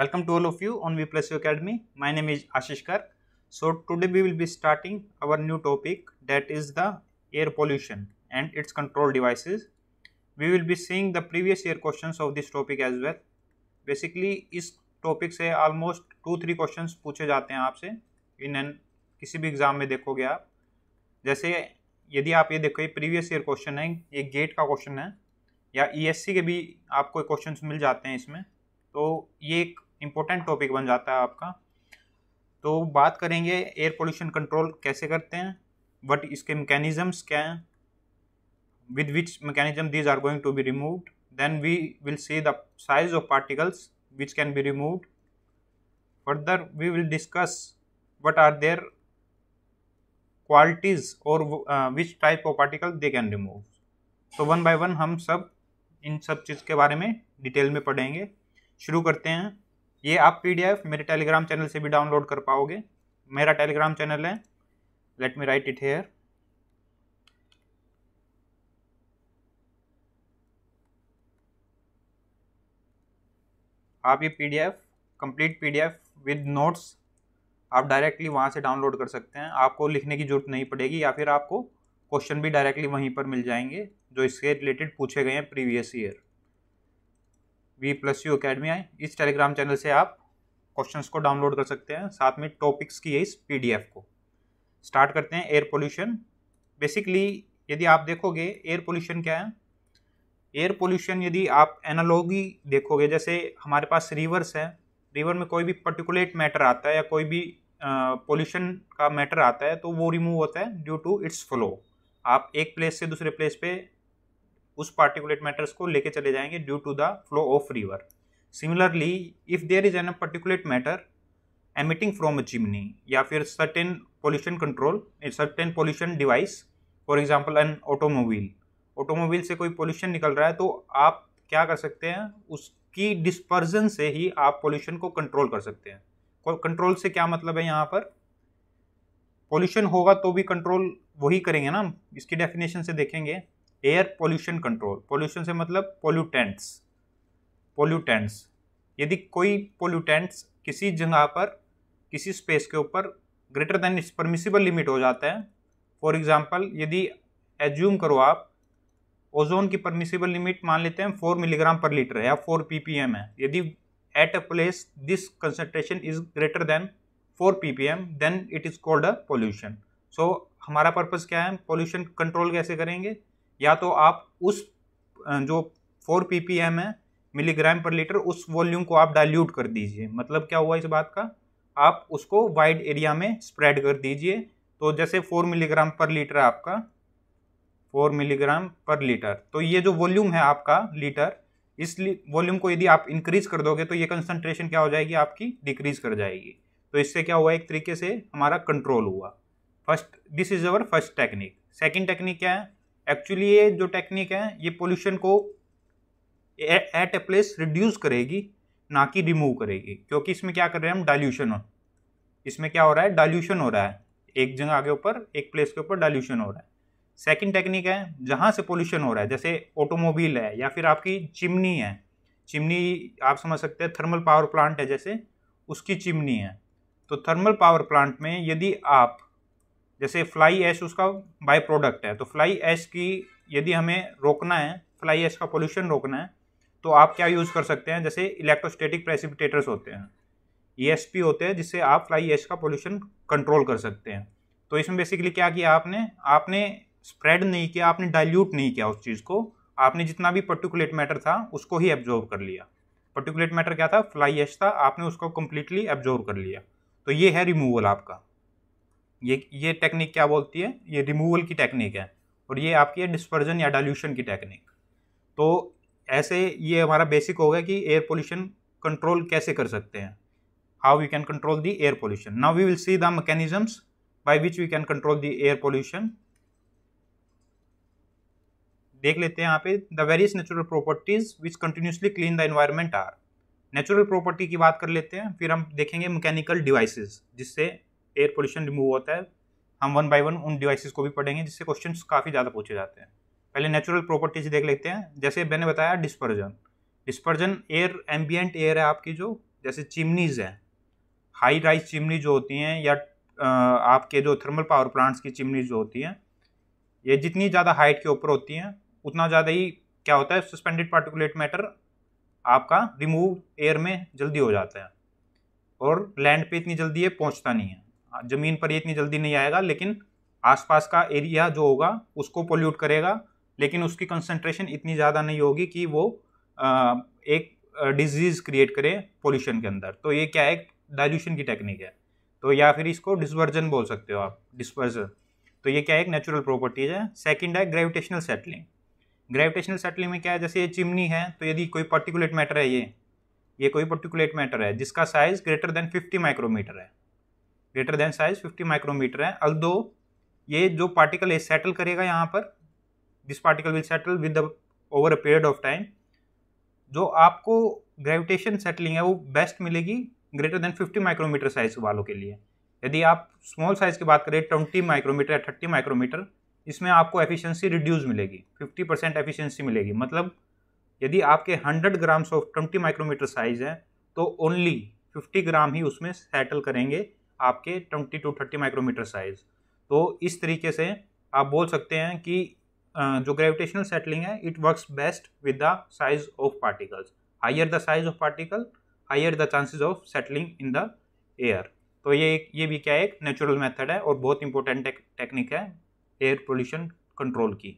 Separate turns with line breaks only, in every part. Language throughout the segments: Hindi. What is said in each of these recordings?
Welcome to all of you on v plus u Academy. My name is Ashish kar So today we will be starting our new topic that is the air pollution and its control devices. We will be seeing the previous year questions of this topic as well. Basically is topic से almost टू थ्री क्वेश्चन पूछे जाते हैं आपसे इन एन किसी भी एग्ज़ाम में देखोगे आप जैसे यदि आप ये देखो ये प्रीवियस ईयर क्वेश्चन है ये गेट का क्वेश्चन है या ईएससी के भी आपको क्वेश्चन मिल जाते हैं इसमें तो ये एक इम्पोर्टेंट टॉपिक बन जाता है आपका तो बात करेंगे एयर पोल्यूशन कंट्रोल कैसे करते हैं बट इसके मैकेनिज़म्स क्या हैं with which mechanism these are going to be remove then we will see the size of particles which can be remove further we will discuss what are their qualities और which type of particle they can remove तो वन बाई वन हम सब इन सब चीज़ के बारे में डिटेल में पढ़ेंगे शुरू करते हैं ये आप पी मेरे टेलीग्राम चैनल से भी डाउनलोड कर पाओगे मेरा टेलीग्राम चैनल है let me write it here आप ये P D F complete P D F with notes आप डायरेक्टली वहाँ से डाउनलोड कर सकते हैं आपको लिखने की ज़रूरत नहीं पड़ेगी या फिर आपको क्वेश्चन भी डायरेक्टली वहीं पर मिल जाएंगे जो इसके रिलेटेड पूछे गए हैं previous year V plus U academy आए इस टेलीग्राम चैनल से आप क्वेश्चंस को डाउनलोड कर सकते हैं साथ में टॉपिक्स की है इस पीडीएफ को स्टार्ट करते हैं एयर पोल्यूशन बेसिकली यदि आप देखोगे एयर पोल्यूशन क्या है एयर पोल्यूशन यदि आप एनालॉगी देखोगे जैसे हमारे पास रिवर्स है रिवर में कोई भी पर्टिकुलेट मैटर आता है या कोई भी पोल्यूशन का मैटर आता है तो वो रिमूव होता है ड्यू टू इट्स फ्लो आप एक प्लेस से दूसरे प्लेस पे उस पार्टिकुलेट मैटर्स को लेके चले जाएंगे due to the flow of river similarly if there is an particulate matter emitting from a chimney या फिर certain pollution control certain pollution device for example an automobile automobile से कोई पोल्यूशन निकल रहा है तो आप क्या कर सकते हैं उसकी डिस्पर्जन से ही आप पोल्यूशन को कंट्रोल कर सकते हैं कंट्रोल से क्या मतलब है यहाँ पर पोल्यूशन होगा तो भी कंट्रोल वही करेंगे ना इसकी डेफिनेशन से देखेंगे एयर पोल्यूशन कंट्रोल पोल्यूशन से मतलब पोल्यूटेंट्स पोल्यूटेंट्स यदि कोई पोल्यूटेंट्स किसी जगह पर किसी स्पेस के ऊपर ग्रेटर देन इस परमिसिबल लिमिट हो जाता है फॉर एग्जाम्पल यदि एज्यूम करो आप ओजोन की परमिसिबल लिमिट मान लेते हैं फोर मिलीग्राम पर लीटर है या फोर एम है यदि at a place this concentration is greater than four P P M then it is called a pollution so हमारा पर्पज़ क्या है पोल्यूशन कंट्रोल कैसे करेंगे या तो आप उस जो फोर पी पी एम है मिलीग्राम पर लीटर उस वॉल्यूम को आप डाइल्यूट कर दीजिए मतलब क्या हुआ इस बात का आप उसको वाइड एरिया में स्प्रेड कर दीजिए तो जैसे फोर मिलीग्राम पर लीटर आपका फोर मिलीग्राम पर लीटर तो ये जो वॉल्यूम है आपका लीटर इस वॉल्यूम को यदि आप इंक्रीज कर दोगे तो ये कंसनट्रेशन क्या हो जाएगी आपकी डिक्रीज कर जाएगी तो इससे क्या हुआ एक तरीके से हमारा कंट्रोल हुआ first this is our first technique second technique क्या है एक्चुअली ये जो टेक्निक है ये पोल्यूशन को एट ए प्लेस रिड्यूस करेगी ना कि रिमूव करेगी क्योंकि इसमें क्या कर रहे हैं हम डाइल्यूशन इसमें क्या हो रहा है डाइल्यूशन हो रहा है एक जगह आगे ऊपर एक प्लेस के ऊपर डाइल्यूशन हो रहा है सेकेंड टेक्निक है जहाँ से पोल्यूशन हो रहा है जैसे ऑटोमोबाइल है या फिर आपकी चिमनी है चिमनी आप समझ सकते हैं थर्मल पावर प्लांट है जैसे उसकी चिमनी है तो थर्मल पावर प्लांट में यदि आप जैसे फ्लाई ऐश उसका बाय प्रोडक्ट है तो फ्लाई एश की यदि हमें रोकना है फ्लाई एश का पोल्यूशन रोकना है तो आप क्या यूज़ कर सकते हैं जैसे इलेक्ट्रोस्टेटिक प्रेसिपिटेटर्स होते हैं ई e होते हैं जिससे आप फ्लाई एश का पोल्यूशन कंट्रोल कर सकते हैं तो इसमें बेसिकली क्या किया आपने आपने स्प्रेड नहीं किया आपने डाइल्यूट नहीं किया उस चीज़ को आपने जितना भी पर्टिकुलेट मैटर था उसको ही एब्जॉर्व कर लिया पर्टिकुलेट मैटर क्या था फ्लाई एश था आपने उसको कम्प्लीटली एब्जॉर्व कर लिया तो ये है रिमूवल आपका ये ये टेक्निक क्या बोलती है ये रिमूवल की टेक्निक है और ये आपकी है डिस्पर्जन या डाल्यूशन की टेक्निक तो ऐसे ये हमारा बेसिक हो गया कि एयर पोल्यूशन कंट्रोल कैसे कर सकते हैं how we can control the air pollution now we will see the mechanisms by which we can control the air pollution देख लेते हैं यहाँ पे the various natural properties which continuously clean the environment or natural property की बात कर लेते हैं फिर हम देखेंगे मैकेनिकल डिवाइसेस जिससे एयर पोल्यूशन रिमूव होता है हम वन बाय वन उन डिवाइसेस को भी पढ़ेंगे जिससे क्वेश्चन काफ़ी ज़्यादा पूछे जाते हैं पहले नेचुरल प्रॉपर्टीज देख लेते हैं जैसे मैंने बताया dispersion dispersion air ambient air है आपकी जो जैसे चिमनीज़ हैं हाई राइज चिमनी जो होती हैं या आपके जो थर्मल पावर प्लांट्स की चिमनी जो होती हैं ये जितनी ज़्यादा हाइट के ऊपर होती हैं उतना ज़्यादा ही क्या होता है सस्पेंडेड पार्टिकुलेट मैटर आपका रिमूव एयर में जल्दी हो जाता है और लैंड पे इतनी जल्दी ये पहुंचता नहीं है हाँ, ज़मीन पर ये इतनी जल्दी नहीं आएगा लेकिन आसपास का एरिया जो होगा उसको पोल्यूट करेगा लेकिन उसकी कंसनट्रेशन इतनी ज़्यादा नहीं होगी कि वो एक डिजीज़ क्रिएट करे पोल्यूशन के अंदर तो ये क्या है डायल्यूशन की टेक्निक है तो या फिर इसको डिस्वर्जन बोल सकते हो आप डिस्वर्जन तो ये क्या है एक नेचुरल प्रॉपर्टीज है सेकंड है ग्रेविटेशनल सेटलिंग ग्रेविटेशनल सेटलिंग में क्या है जैसे ये चिमनी है तो यदि कोई पर्टिकुलेट मैटर है ये ये कोई पर्टिकुलेट मैटर है जिसका size greater than fifty micrometer है ग्रेटर देन साइज 50 माइक्रोमीटर है अल दो ये जो पार्टिकल है सेटल करेगा यहाँ पर this particle will settle with over a period of time जो आपको ग्रेविटेशन सेटलिंग है वो बेस्ट मिलेगी ग्रेटर देन 50 माइक्रोमीटर साइज वालों के लिए यदि आप स्मॉल साइज की बात करें ट्वेंटी माइक्रोमीटर या थर्टी माइक्रोमीटर इसमें आपको एफिशिएंसी रिड्यूस मिलेगी 50 परसेंट एफिशिएंसी मिलेगी मतलब यदि आपके 100 ग्राम्स ऑफ 20 माइक्रोमीटर साइज है तो ओनली 50 ग्राम ही उसमें सेटल करेंगे आपके twenty to thirty micrometer size तो इस तरीके से आप बोल सकते हैं कि जो ग्रेविटेशनल सेटलिंग है it works best with the size of particles higher the size of particle higher the chances of settling in the air तो ये ये भी क्या है एक नेचुरल मेथड है और बहुत इंपॉर्टेंट टेक्निक है एयर पोल्यूशन कंट्रोल की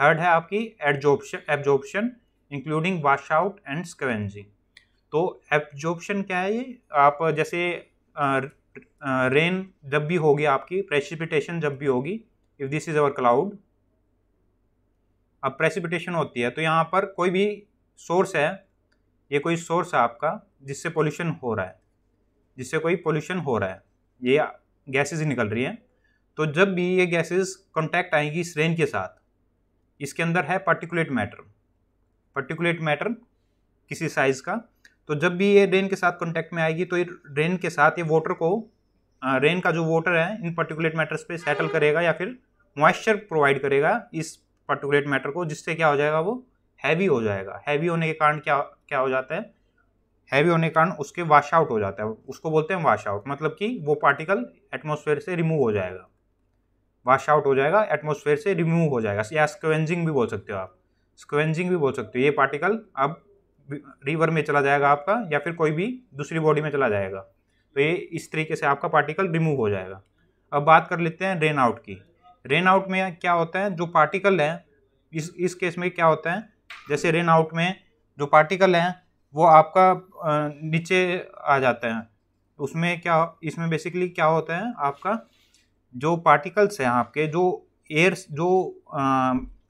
थर्ड है आपकी adsorption absorption including wash out and scavenging तो एब्जॉर्प्शन क्या है ये आप जैसे रेन जब भी होगी आपकी प्रेसिपिटेशन जब भी होगी if this is our cloud अब प्रेसिपिटेशन होती है तो यहाँ पर कोई भी सोर्स है ये कोई सोर्स है आपका जिससे पोल्यूशन हो रहा है जिससे कोई पोल्यूशन हो रहा है ये गैसेस निकल रही हैं तो जब भी ये गैसेस कॉन्टैक्ट आएंगी इस रेन के साथ इसके अंदर है पर्टिकुलेट मैटर पर्टिकुलेट मैटर किसी साइज़ का तो जब भी ये रेन के साथ कॉन्टैक्ट में आएगी तो ये रेन के साथ ये वाटर को रेन का जो वाटर है इन पर्टिकुलेट मैटर्स पे सेटल करेगा या फिर मॉइस्चर प्रोवाइड करेगा इस पर्टिकुलेट मैटर को जिससे क्या हो जाएगा वो हैवी हो जाएगा हैवी होने के कारण क्या क्या हो जाता है हैवी होने के कारण उसके वाश आउट हो जाता है उसको बोलते हैं वाश आउट मतलब कि वो पार्टिकल एटमोसफेयर से रिमूव हो जाएगा वाश आउट हो जाएगा एटमोसफेयर से रिमूव हो जाएगा या स्क्वेंजिंग भी बोल सकते हो आप स्क्वेंजिंग भी बोल सकते हो ये पार्टिकल अब रिवर में चला जाएगा आपका या फिर कोई भी दूसरी बॉडी में चला जाएगा तो ये इस तरीके से आपका पार्टिकल रिमूव हो जाएगा अब बात कर लेते हैं रेन आउट की रेन आउट में क्या होता है जो पार्टिकल है इस इस केस में क्या होता है जैसे रेन आउट में जो पार्टिकल है वो आपका नीचे आ जाते हैं उसमें क्या इसमें बेसिकली क्या होता है आपका जो पार्टिकल्स हैं आपके जो एयर जो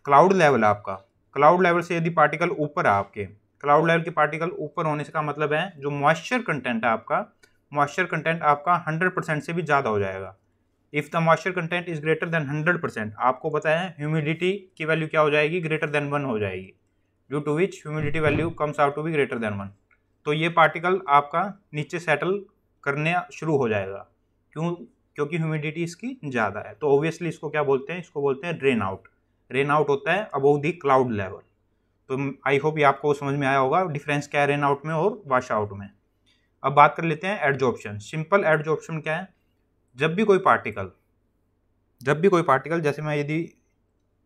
क्लाउड लेवल आपका क्लाउड लेवल से यदि पार्टिकल ऊपर है आपके क्लाउड लेवल के पार्टिकल ऊपर होने से का मतलब है जो मॉइस्चर कंटेंट है आपका मॉइस्चर कंटेंट आपका हंड्रेड परसेंट से भी ज़्यादा हो जाएगा if the moisture content is greater than hundred percent आपको पता है ह्यूमिडिटी की वैल्यू क्या हो जाएगी ग्रेटर देन वन हो जाएगी due to which humidity value comes out to be greater than one तो ये पार्टिकल आपका नीचे सेटल करने शुरू हो जाएगा क्यों क्योंकि ह्यूमिडिटी इसकी ज़्यादा है तो ऑब्वियसली इसको क्या बोलते हैं इसको बोलते हैं ड्रेन आउट रेन आउट होता है अबोव द क्लाउड लेवल तो आई होप ये आपको समझ में आया होगा डिफरेंस क्या है रेन आउट में और वाश आउट में अब बात कर लेते हैं ऑप्शन सिंपल ऑप्शन क्या है जब भी कोई पार्टिकल जब भी कोई पार्टिकल जैसे मैं यदि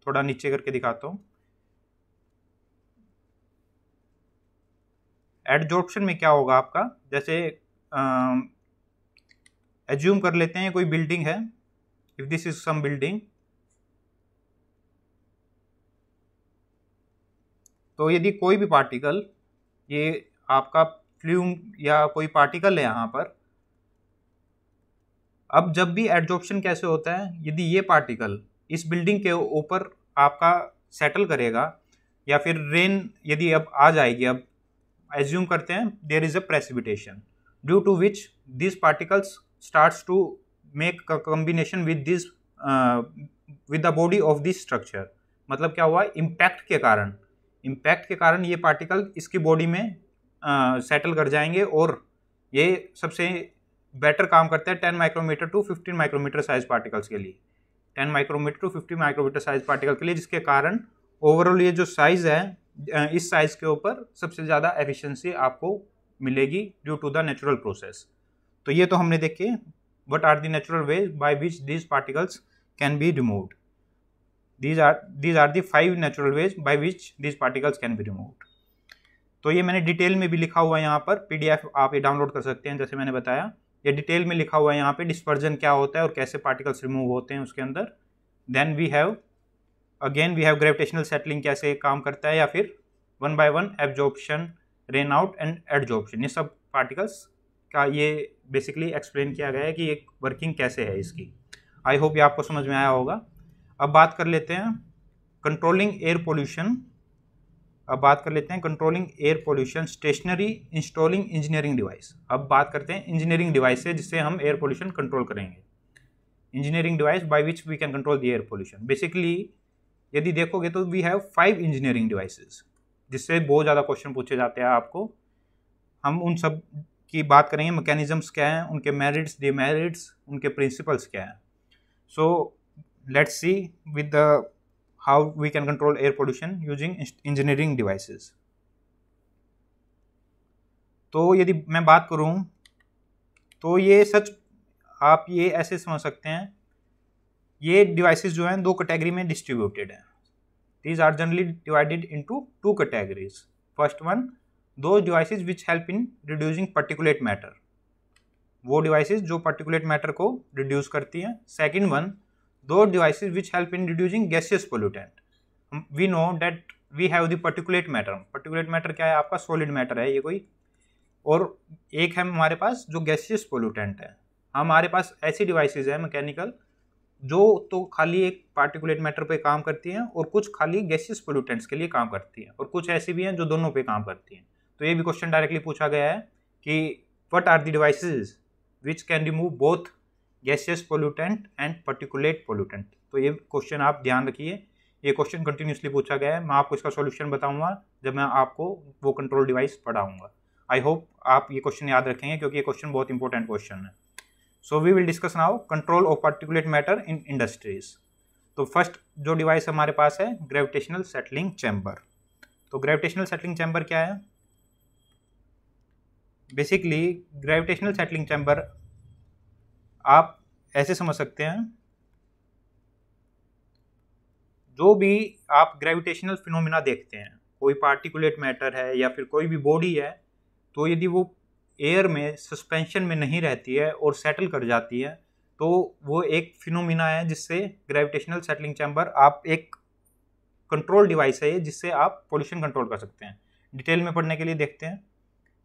थोड़ा नीचे करके दिखाता हूँ एडजॉर्प्शन में क्या होगा आपका जैसे एज्यूम कर लेते हैं कोई बिल्डिंग है if this is some building तो यदि कोई भी पार्टिकल ये आपका फ्ल्यूम या कोई पार्टिकल है यहाँ पर अब जब भी एडजॉर्प्शन कैसे होता है यदि ये पार्टिकल इस बिल्डिंग के ऊपर आपका सेटल करेगा या फिर रेन यदि अब आ जाएगी अब एज्यूम करते हैं there is a precipitation due to which this particles starts to make combination with this with the body of this structure मतलब क्या हुआ इम्पैक्ट के कारण इम्पैक्ट के कारण ये पार्टिकल इसकी बॉडी में आ, सेटल कर जाएंगे और ये सबसे बेटर काम करते हैं ten micrometer to fifteen micrometer size particles के लिए ten micrometer to fifteen micrometer size particle के लिए जिसके कारण ओवरऑल ये जो साइज़ है इस साइज़ के ऊपर सबसे ज़्यादा एफिशिएंसी आपको मिलेगी due to the natural process तो ये तो हमने देखे what are the natural ways by which these particles can be removed these are these are the five natural ways by which these particles can be removed तो ये मैंने डिटेल में भी लिखा हुआ है यहाँ पर पी आप ये डाउनलोड कर सकते हैं जैसे मैंने बताया ये डिटेल में लिखा हुआ है यहाँ पे डिस्पर्जन क्या होता है और कैसे पार्टिकल्स रिमूव होते हैं उसके अंदर then we have again we have gravitational settling कैसे काम करता है या फिर one by one absorption rain out and adsorption ये सब पार्टिकल्स का ये बेसिकली एक्सप्लेन किया गया है कि ये वर्किंग कैसे है इसकी आई होप ये आपको समझ में आया होगा अब बात कर लेते हैं कंट्रोलिंग एयर पोल्यूशन अब बात कर लेते हैं controlling air pollution stationary installing engineering device अब बात करते हैं इंजीनियरिंग डिवाइस से जिससे हम एयर पोल्यूशन कंट्रोल करेंगे engineering device by which we can control the air pollution basically यदि देखोगे तो we have five engineering devices जिससे बहुत ज़्यादा क्वेश्चन पूछे जाते हैं आपको हम उन सब की बात करेंगे मैकेनिज़म्स क्या हैं उनके मेरिट्स डिमेरिट्स उनके प्रिंसिपल्स क्या हैं सो let's see with the how we can control air pollution using engineering devices तो यदि मैं बात करूं तो ये सच आप ये ऐसे समझ सकते हैं ये डिवाइसेस जो हैं दो कैटेगरी में डिस्ट्रीब्यूटेड हैं these are generally divided into two categories first one दो devices which help in reducing particulate matter वो डिवाइसेस जो पर्टिकुलेट मैटर को रिड्यूस करती हैं सेकंड वन दो device which help in reducing gaseous pollutant we know that we have the matter particulate matter क्या है आपका सॉलिड मैटर है ये कोई और एक है हमारे पास जो गैसियस पोल्यूटेंट है हमारे पास ऐसी डिवाइसिस हैं मैकेनिकल जो तो खाली एक पार्टिकुलेट मैटर पे काम करती हैं और कुछ खाली गैसियस पोल्यूटेंट्स के लिए काम करती हैं और कुछ ऐसी भी हैं जो दोनों पे काम करती हैं तो ये भी क्वेश्चन डायरेक्टली पूछा गया है कि what are the devices which can remove both gaseous pollutant and particulate pollutant तो ये क्वेश्चन आप ध्यान रखिए ये क्वेश्चन कंटिन्यूसली पूछा गया है मैं आपको इसका सॉल्यूशन बताऊंगा जब मैं आपको वो कंट्रोल डिवाइस पढ़ाऊंगा आई होप आप ये क्वेश्चन याद रखेंगे क्योंकि ये क्वेश्चन बहुत इंपॉर्टेंट क्वेश्चन है so we will discuss now control of particulate matter in industries तो फर्स्ट जो डिवाइस हमारे पास है ग्रेविटेशनल सेटलिंग चैम्बर तो ग्रेविटेशनल सेटलिंग चैम्बर क्या है बेसिकली ग्रेविटेशनल सेटलिंग चैम्बर आप ऐसे समझ सकते हैं जो भी आप ग्रेविटेशनल फिनोमिना देखते हैं कोई पार्टिकुलेट मैटर है या फिर कोई भी बॉडी है तो यदि वो एयर में सस्पेंशन में नहीं रहती है और सेटल कर जाती है तो वो एक फिनोमिना है जिससे ग्रेविटेशनल सेटलिंग चैम्बर आप एक कंट्रोल डिवाइस है ये जिससे आप पोल्यूशन कंट्रोल कर सकते हैं डिटेल में पढ़ने के लिए देखते हैं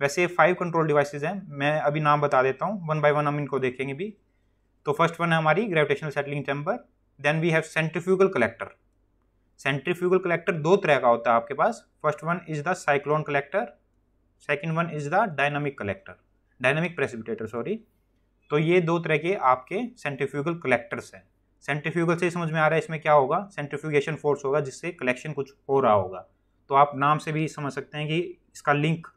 वैसे फाइव कंट्रोल डिवाइसेज हैं मैं अभी नाम बता देता हूँ वन बाय वन हम इनको देखेंगे भी तो फर्स्ट वन है हमारी gravitational settling chamber then we have centrifugal collector centrifugal collector दो तरह का होता है आपके पास first one is the cyclone collector second one is the dynamic collector dynamic precipitator sorry तो ये दो तरह के आपके सेंट्रीफ्यूगल कलेक्टर्स हैं सेंट्रीफ्यूगल से समझ में आ रहा है इसमें क्या होगा सेंट्रीफ्यूगेशन फोर्स होगा जिससे कलेक्शन कुछ हो रहा होगा तो आप नाम से भी समझ सकते हैं कि इसका लिंक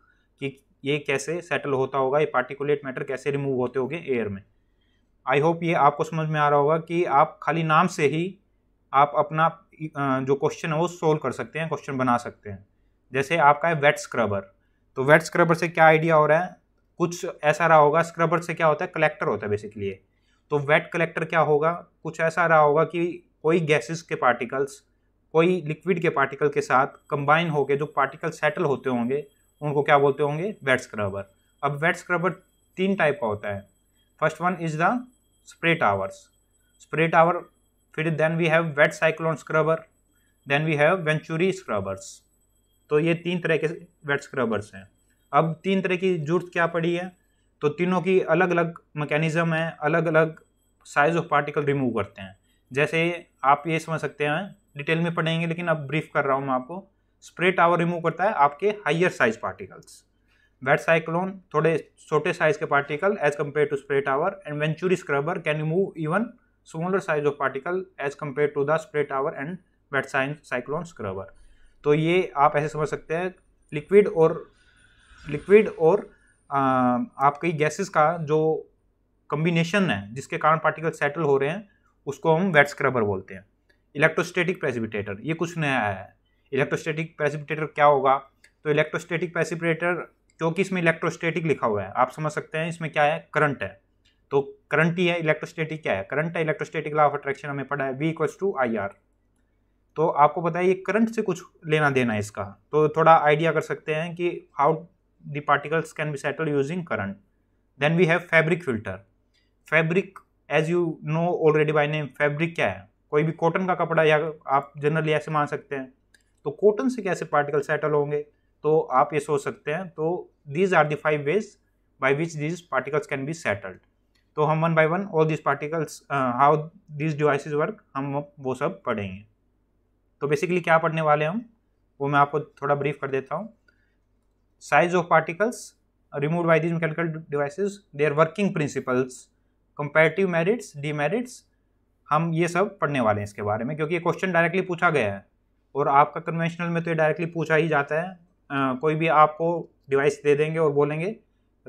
कि ये कैसे सेटल होता होगा ये पार्टिकुलेट मैटर कैसे रिमूव होते होंगे एयर में आई होप ये आपको समझ में आ रहा होगा कि आप खाली नाम से ही आप अपना जो क्वेश्चन है वो सोल्व कर सकते हैं क्वेश्चन बना सकते हैं जैसे आपका है वेट स्क्रबर तो वेट स्क्रबर से क्या आइडिया हो रहा है कुछ ऐसा रहा होगा स्क्रबर से क्या होता है कलेक्टर होता है बेसिकली तो वेट कलेक्टर क्या होगा कुछ ऐसा रहा होगा कि कोई गैसेस के पार्टिकल्स कोई लिक्विड के पार्टिकल के साथ कंबाइन होकर जो पार्टिकल सेटल होते होंगे उनको क्या बोलते होंगे वेट स्क्रबर अब वेट स्क्रबर तीन टाइप का होता है first one is the spray towers spray tower फिर then we have wet cyclone scrubber then we have venturi scrubbers तो ये तीन तरह के वेट स्क्रबर्स हैं अब तीन तरह की जरूरत क्या पड़ी है तो तीनों की अलग अलग मैकेनिज़्म है अलग अलग साइज ऑफ पार्टिकल रिमूव करते हैं जैसे आप ये समझ सकते हैं डिटेल में पढ़ेंगे लेकिन अब ब्रीफ कर रहा हूँ मैं आपको स्प्रे टावर रिमूव करता है आपके higher size particles wet cyclone थोड़े छोटे साइज के particle as compare to spray tower and venturi scrubber can move even smaller size of particle as compare to the spray tower and wet cyclone scrubber तो ये आप ऐसे समझ सकते हैं लिक्विड और लिक्विड और आपकी गैसेस का जो कम्बिनेशन है जिसके कारण पार्टिकल सेटल हो रहे हैं उसको हम वेट स्क्रबर बोलते हैं इलेक्ट्रोस्टेटिक प्रेसिपिटेटर ये कुछ नया है इलेक्ट्रोस्टेटिक प्रेसिपिटेटर क्या होगा तो इलेक्ट्रोस्टेटिक प्रेसिपिटेटर क्योंकि इसमें इलेक्ट्रोस्टैटिक लिखा हुआ है आप समझ सकते हैं इसमें क्या है करंट है तो करंट ही है इलेक्ट्रोस्टैटिक क्या है करंट है इलेक्ट्रोस्टैटिक लॉ ऑफ अट्रैक्शन हमें पढ़ा है V equals to I R तो आपको पता है ये करंट से कुछ लेना देना है इसका तो थोड़ा आइडिया कर सकते हैं कि how the particles can be settle using current then we have fabric filter fabric as you know already by name fabric क्या है कोई भी कॉटन का कपड़ा या आप जनरली ऐसे मान सकते हैं तो कॉटन से कैसे पार्टिकल सेटल होंगे तो आप ये सोच सकते हैं तो these are the five ways by which these particles can be settled तो हम one by one all these particles how these devices work हम वो सब पढ़ेंगे तो बेसिकली क्या पढ़ने वाले हम वो मैं आपको थोड़ा ब्रीफ कर देता हूँ size of particles remove by these mechanical device they are working principles comparative merits demerits हम ये सब पढ़ने वाले हैं इसके बारे में क्योंकि ये क्वेश्चन डायरेक्टली पूछा गया है और आपका कन्वेंशनल में तो ये डायरेक्टली पूछा ही जाता है कोई भी आपको डिवाइस दे देंगे और बोलेंगे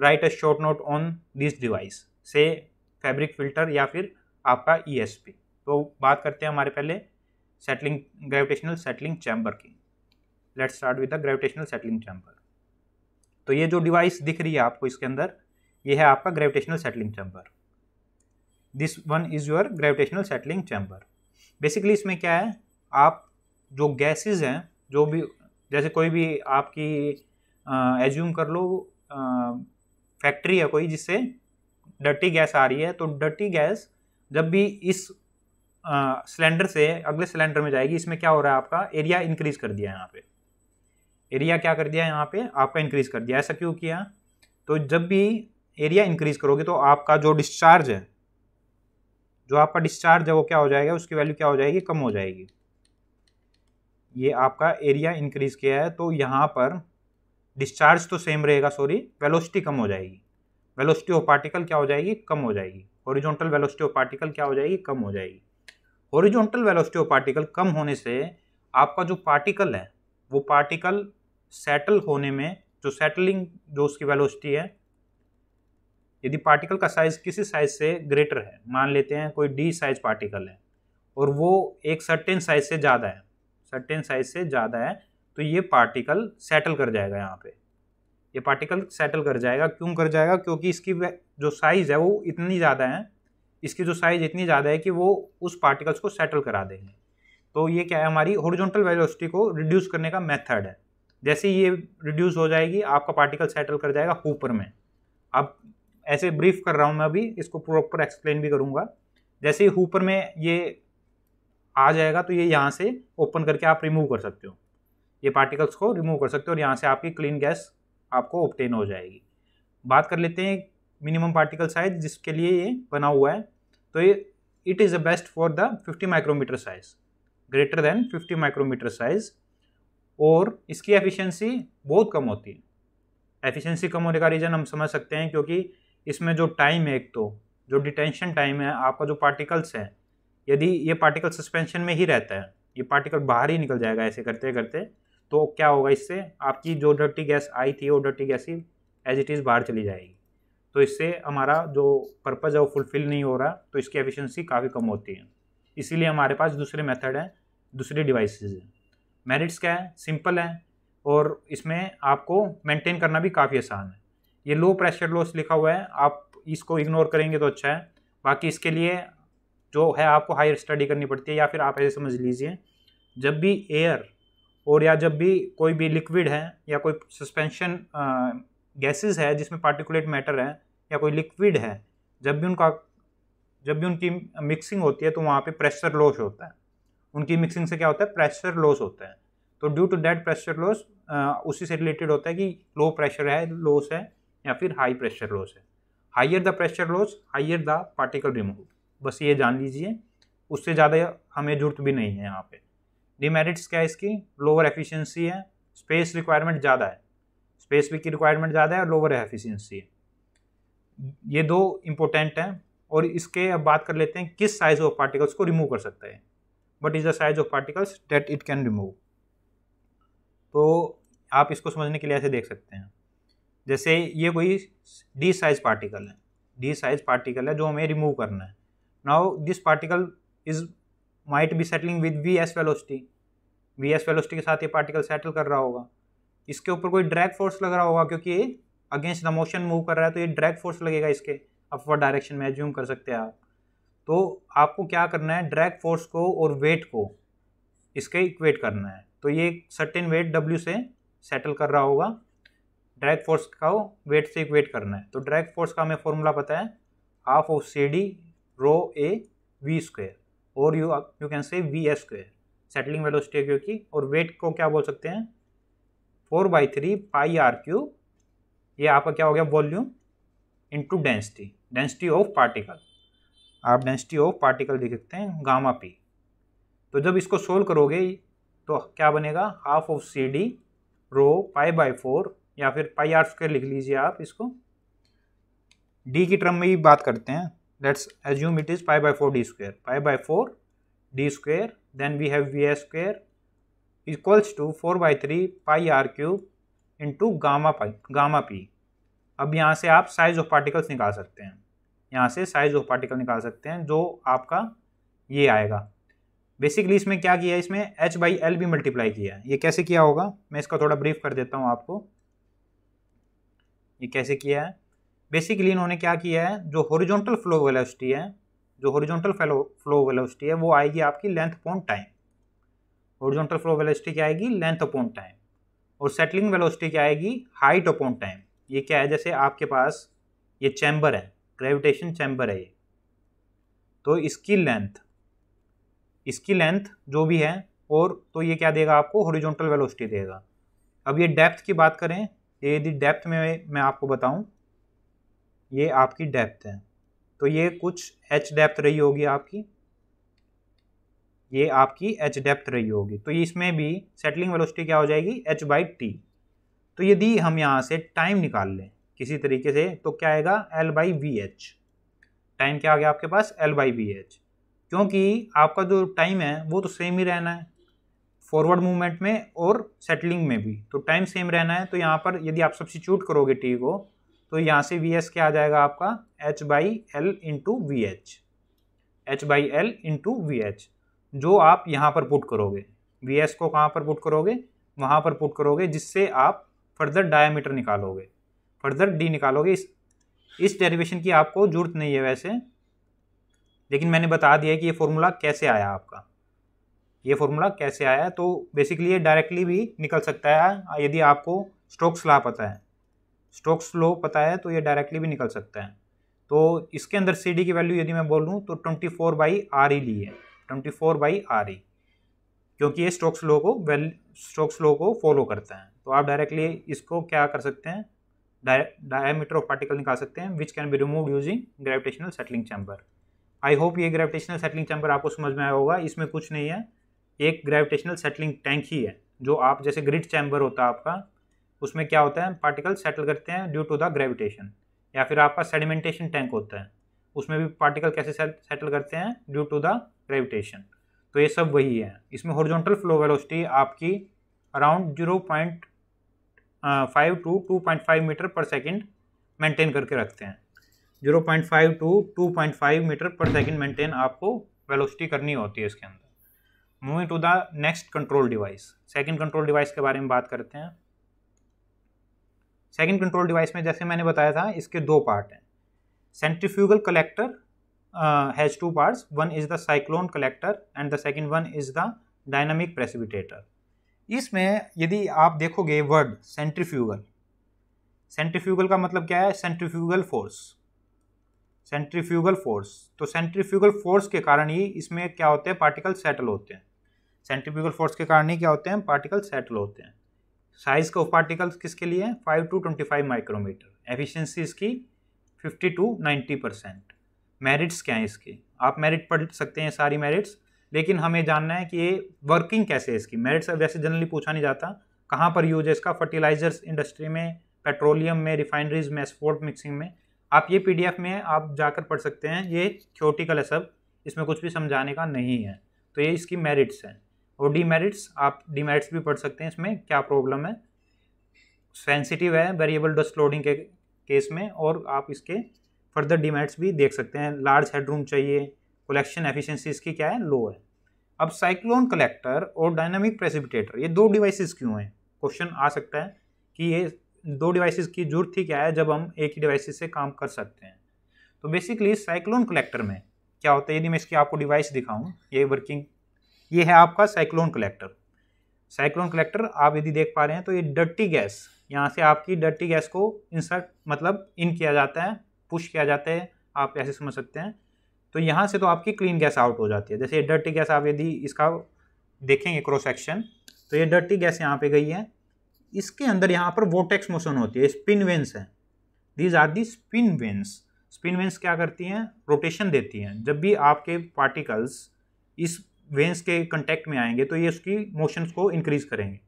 write a short note on this device से फैब्रिक फिल्टर या फिर आपका ई e तो बात करते हैं हमारे पहले सेटलिंग ग्रेविटेशनल सेटलिंग चैम्बर की let's start with the gravitational settling chamber तो ये जो डिवाइस दिख रही है आपको इसके अंदर ये है आपका gravitational settling chamber this one is your gravitational settling chamber basically इसमें क्या है आप जो गैसेस हैं जो भी जैसे कोई भी आपकी एज्यूम कर लो फैक्ट्री है कोई जिससे डर्टी गैस आ रही है तो डर्टी गैस जब भी इस सिलेंडर से अगले सिलेंडर में जाएगी इसमें क्या हो रहा है आपका एरिया इंक्रीज कर दिया है यहाँ पे एरिया क्या कर दिया है यहाँ पे आपका इंक्रीज कर दिया ऐसा क्यों किया तो जब भी एरिया इंक्रीज करोगे तो आपका जो डिस्चार्ज है जो आपका डिस्चार्ज है वो क्या हो जाएगा उसकी वैल्यू क्या हो जाएगी कम हो जाएगी ये आपका एरिया इंक्रीज किया है तो यहाँ पर डिस्चार्ज तो सेम रहेगा सॉरी वेलोसिटी कम हो जाएगी वेलोसिटी ऑफ पार्टिकल क्या हो जाएगी कम हो जाएगी हॉरिजॉन्टल वेलोसिटी ऑफ पार्टिकल क्या हो जाएगी कम हो जाएगी हॉरिजॉन्टल वेलोसिटी ऑफ पार्टिकल कम होने से आपका जो पार्टिकल है वो पार्टिकल सेटल होने में जो सेटलिंग जो उसकी वेलोसिटी है यदि पार्टिकल का साइज किसी साइज से ग्रेटर है मान लेते हैं कोई डी साइज पार्टिकल है और वो एक सर्टेन साइज से ज़्यादा है सर्टेन साइज से ज़्यादा है तो ये पार्टिकल सेटल कर जाएगा यहाँ पे ये पार्टिकल सेटल कर जाएगा क्यों कर जाएगा क्योंकि इसकी जो साइज़ है वो इतनी ज़्यादा है इसकी जो साइज़ इतनी ज़्यादा है कि वो उस पार्टिकल्स को सेटल करा देंगे तो ये क्या है हमारी हॉरिजॉन्टल वेलोसिटी को रिड्यूस करने का मेथड है जैसे ये रिड्यूस हो जाएगी आपका पार्टिकल सेटल कर जाएगा हुपर में अब ऐसे ब्रीफ कर रहा हूँ मैं अभी इसको प्रॉपर एक्सप्लेन भी करूँगा जैसे हुपर में ये आ जाएगा तो ये यहाँ से ओपन करके आप रिमूव कर सकते हो ये पार्टिकल्स को रिमूव कर सकते हो और यहाँ से आपकी क्लीन गैस आपको ऑप्टेन हो जाएगी बात कर लेते हैं मिनिमम पार्टिकल साइज जिसके लिए ये बना हुआ है तो ये it is the best for the 50 micrometer size greater than 50 micrometer size और इसकी एफिशिएंसी बहुत कम होती है एफिशिएंसी कम होने का रीज़न हम समझ सकते हैं क्योंकि इसमें जो टाइम है एक तो जो डिटेंशन टाइम है आपका जो पार्टिकल्स हैं यदि ये पार्टिकल सस्पेंशन में ही रहता है ये पार्टिकल बाहर ही निकल जाएगा ऐसे करते करते तो क्या होगा इससे आपकी जो डर्टी गैस आई थी वो डर्टी गैस ही एज इट इज़ बाहर चली जाएगी तो इससे हमारा जो पर्पज़ है वो फुलफ़िल नहीं हो रहा तो इसकी एफिशिएंसी काफ़ी कम होती है इसीलिए हमारे पास दूसरे मेथड हैं दूसरे डिवाइसेस हैं मेरिट्स क्या है सिंपल है और इसमें आपको मेंटेन करना भी काफ़ी आसान है ये लो प्रेशर लॉस लिखा हुआ है आप इसको इग्नोर करेंगे तो अच्छा है बाकी इसके लिए जो है आपको हायर स्टडी करनी पड़ती है या फिर आप ऐसे समझ लीजिए जब भी एयर और या जब भी कोई भी लिक्विड है या कोई सस्पेंशन गैसेस है जिसमें पार्टिकुलेट मैटर है या कोई लिक्विड है जब भी उनका जब भी उनकी मिक्सिंग होती है तो वहाँ पे प्रेशर लॉस होता है उनकी मिक्सिंग से क्या होता है प्रेशर लॉस होता है तो due to that pressure loss उसी से रिलेटेड होता है कि लो प्रेशर है लॉस है या फिर हाई प्रेशर लॉस है higher the pressure loss higher the particle remove बस ये जान लीजिए उससे ज़्यादा हमें जरूरत भी नहीं है यहाँ पे डिमेरिट्स क्या है इसकी लोअर एफिशिएंसी है स्पेस रिक्वायरमेंट ज़्यादा है स्पेस भी की रिक्वायरमेंट ज़्यादा है और लोअर एफिशिएंसी है ये दो इम्पोर्टेंट हैं और इसके अब बात कर लेते हैं किस साइज ऑफ पार्टिकल्स को रिमूव कर सकते हैं what is the size of particles that it can remove तो आप इसको समझने के लिए ऐसे देख सकते हैं जैसे ये कोई डी साइज पार्टिकल है डी साइज पार्टिकल है जो हमें रिमूव करना है now this particle is might be settling with v s velocity v s velocity के साथ ये particle settle कर रहा होगा इसके ऊपर कोई drag force लग रहा होगा क्योंकि ये अगेंस्ट द मोशन मूव कर रहा है तो ये ड्रैग फोर्स लगेगा इसके अपवर्ड डायरेक्शन में एज्यूम कर सकते हैं आप तो आपको क्या करना है ड्रैग फोर्स को और वेट को इसके इक्वेट करना है तो ये सर्टेन वेट डब्ल्यू से सेटल कर रहा होगा ड्रैग फोर्स का वेट से इक्वेट करना है तो ड्रैग फोर्स का हमें फॉर्मूला पता है half of C D rho A V square और you you can say V S square settling velocity है क्योंकि और वेट को क्या बोल सकते हैं four by three pi R cube ये आपका क्या हो गया volume to density density of particle आप डेंसिटी ऑफ पार्टिकल देख सकते हैं गामा पी तो जब इसको सोल्व करोगे तो क्या बनेगा half of C D rho pi by four या फिर पाई आर स्क्वेयर लिख लीजिए आप इसको डी की टर्म में ही बात करते हैं let's assume it is pi by 4 d square pi by 4 d square then we have v square equals to 4 by 3 pi r cube into gamma pi gamma p अब यहाँ से आप साइज ऑफ पार्टिकल्स निकाल सकते हैं यहाँ से साइज ऑफ पार्टिकल निकाल सकते हैं जो आपका ये आएगा बेसिकली इसमें क्या किया है इसमें h बाई एल भी मल्टीप्लाई किया है ये कैसे किया होगा मैं इसका थोड़ा ब्रीफ कर देता हूँ आपको ये कैसे किया है बेसिकली इन्होंने क्या किया है जो हॉरिजॉन्टल फ्लो वेलोसिटी है जो हॉरिजॉन्टल फ्लो वेलोसिटी है वो आएगी आपकी length upon time horizontal flow velocity क्या आएगी लेंथ अपॉन टाइम और सेटलिंग वेलोसिटी क्या आएगी हाइट अपॉन टाइम ये क्या है जैसे आपके पास ये चैम्बर है ग्रेविटेशन चैम्बर है ये तो इसकी लेंथ इसकी लेंथ जो भी है और तो ये क्या देगा आपको हॉरिजॉन्टल वेलोसिटी देगा अब ये डेप्थ की बात करें ये यदि डेप्थ में मैं आपको बताऊं ये आपकी डेप्थ है तो ये कुछ एच डेप्थ रही होगी आपकी ये आपकी एच डेप्थ रही होगी तो इसमें भी सेटलिंग वेलोसिटी क्या हो जाएगी एच बाई टी तो यदि हम यहाँ से टाइम निकाल लें किसी तरीके से तो क्या आएगा L by V H time क्या आ गया आपके पास एल बाई वी एच क्योंकि आपका जो टाइम है वो तो सेम ही रहना है फॉरवर्ड मूवमेंट में और सेटलिंग में भी तो टाइम सेम रहना है तो यहाँ पर यदि आप सब्सिट्यूट करोगे टी को तो यहाँ से वी एस क्या आ जाएगा आपका H by L into V H H by L into V H जो आप यहाँ पर पुट करोगे वी एस को कहाँ पर पुट करोगे वहाँ पर पुट करोगे जिससे आप फर्दर डायमीटर निकालोगे फर्दर डी निकालोगे इस इस डेरिवेशन की आपको जरूरत नहीं है वैसे लेकिन मैंने बता दिया कि ये फॉर्मूला कैसे आया आपका ये फॉर्मूला कैसे आया तो बेसिकली ये डायरेक्टली भी निकल सकता है यदि आपको स्ट्रोक्स ला पता है स्टॉक स्लो पता है तो ये डायरेक्टली भी निकल सकता है तो इसके अंदर सी डी की वैल्यू यदि मैं बोलूँ तो twenty four by R E ली है twenty four by R E क्योंकि ये स्टॉक स्लो को वैल स्टॉक स्लो को फॉलो करता है तो आप डायरेक्टली इसको क्या कर सकते हैं डायमीटर ऑफ पार्टिकल निकाल सकते हैं which can be remove using gravitational settling chamber I hope ये ग्रेविटेशनल सेटलिंग चैम्बर आपको समझ में आया होगा इसमें कुछ नहीं है एक ग्रेविटेशनल सेटलिंग टैंक ही है जो आप जैसे ग्रिड चैम्बर होता है आपका उसमें क्या होता है पार्टिकल सेटल करते हैं ड्यू टू द ग्रेविटेशन या फिर आपका सेडिमेंटेशन टैंक होता है उसमें भी पार्टिकल कैसे सेटल करते हैं ड्यू टू द ग्रेविटेशन तो ये सब वही है इसमें हॉरिजॉन्टल फ्लो वेलोसिटी आपकी around zero point five to two point five meter पर सेकंड मेंटेन करके रखते हैं zero point five to two point five meter पर सेकंड मेंटेन आपको वेलोसिटी करनी होती है इसके अंदर moving to the next control device second control device के बारे में बात करते हैं सेकेंड कंट्रोल डिवाइस में जैसे मैंने बताया था इसके दो पार्ट हैं centrifugal collector has two parts one is the cyclone collector and the second one is the dynamic precipitator इसमें यदि आप देखोगे वर्ड सेंट्रीफ्यूगल सेंट्रीफ्यूगल का मतलब क्या है सेंट्रीफ्यूगल फोर्स सेंट्रीफ्यूगल फोर्स तो सेंट्रीफ्यूगल फोर्स के कारण ही इसमें क्या होते हैं पार्टिकल सेटल होते हैं सेंट्रीफ्यूगल फोर्स के कारण ही क्या होते हैं पार्टिकल सेटल होते हैं साइज ऑफ पार्टिकल्स किसके लिए हैं five to twenty five micrometer efficiency इसकी fifty to ninety percent merits क्या हैं इसके आप मेरिट पढ़ सकते हैं सारी मेरिट्स लेकिन हमें जानना है कि ये वर्किंग कैसे है इसकी मेरिट्स वैसे जनरली पूछा नहीं जाता कहाँ पर यूज है इसका फर्टिलाइजर्स इंडस्ट्री में पेट्रोलियम में रिफाइनरीज में एक्सपोर्ट मिक्सिंग में आप ये पी में आप जाकर पढ़ सकते हैं ये थ्योटिकल है सब इसमें कुछ भी समझाने का नहीं है तो ये इसकी मेरिट्स हैं और डीमेरिट्स आप डीमेरिट्स भी पढ़ सकते हैं इसमें क्या प्रॉब्लम है सेंसिटिव है वेरिएबल डस्ट लोडिंग के केस में और आप इसके फर्दर डिमेरिट्स भी देख सकते हैं लार्ज हेडरूम चाहिए कलेक्शन एफिशिएंसी इसकी क्या है लो है अब साइक्लोन कलेक्टर और डायनामिक प्रेसिपिटेटर ये दो डिवाइसेस क्यों हैं क्वेश्चन आ सकता है कि ये दो डिवाइसेस की जरूरत थी क्या है जब हम एक ही डिवाइस से काम कर सकते हैं तो बेसिकली साइक्लोन कलेक्टर में क्या होता है यदि मैं इसकी आपको डिवाइस दिखाऊँ ये वर्किंग ये है आपका साइक्लोन कलेक्टर साइक्लोन कलेक्टर आप यदि देख पा रहे हैं तो ये डट्टी गैस यहाँ से आपकी डट्टी गैस को इंसर्ट मतलब इन किया जाता है पुश किया जाता है आप ऐसे समझ सकते हैं तो यहाँ से तो आपकी क्लीन गैस आउट हो जाती है जैसे ये डर्टी गैस आप यदि इसका देखेंगे क्रॉस सेक्शन तो ये डर्टी गैस यहाँ पे गई है इसके अंदर यहाँ पर वोटेक्स मोशन होती है स्पिन वेंस है these are the spin vanes spin vanes क्या करती हैं रोटेशन देती हैं जब भी आपके पार्टिकल्स इस वेंस के कंटेक्ट में आएंगे तो ये उसकी मोशंस को इंक्रीज़ करेंगे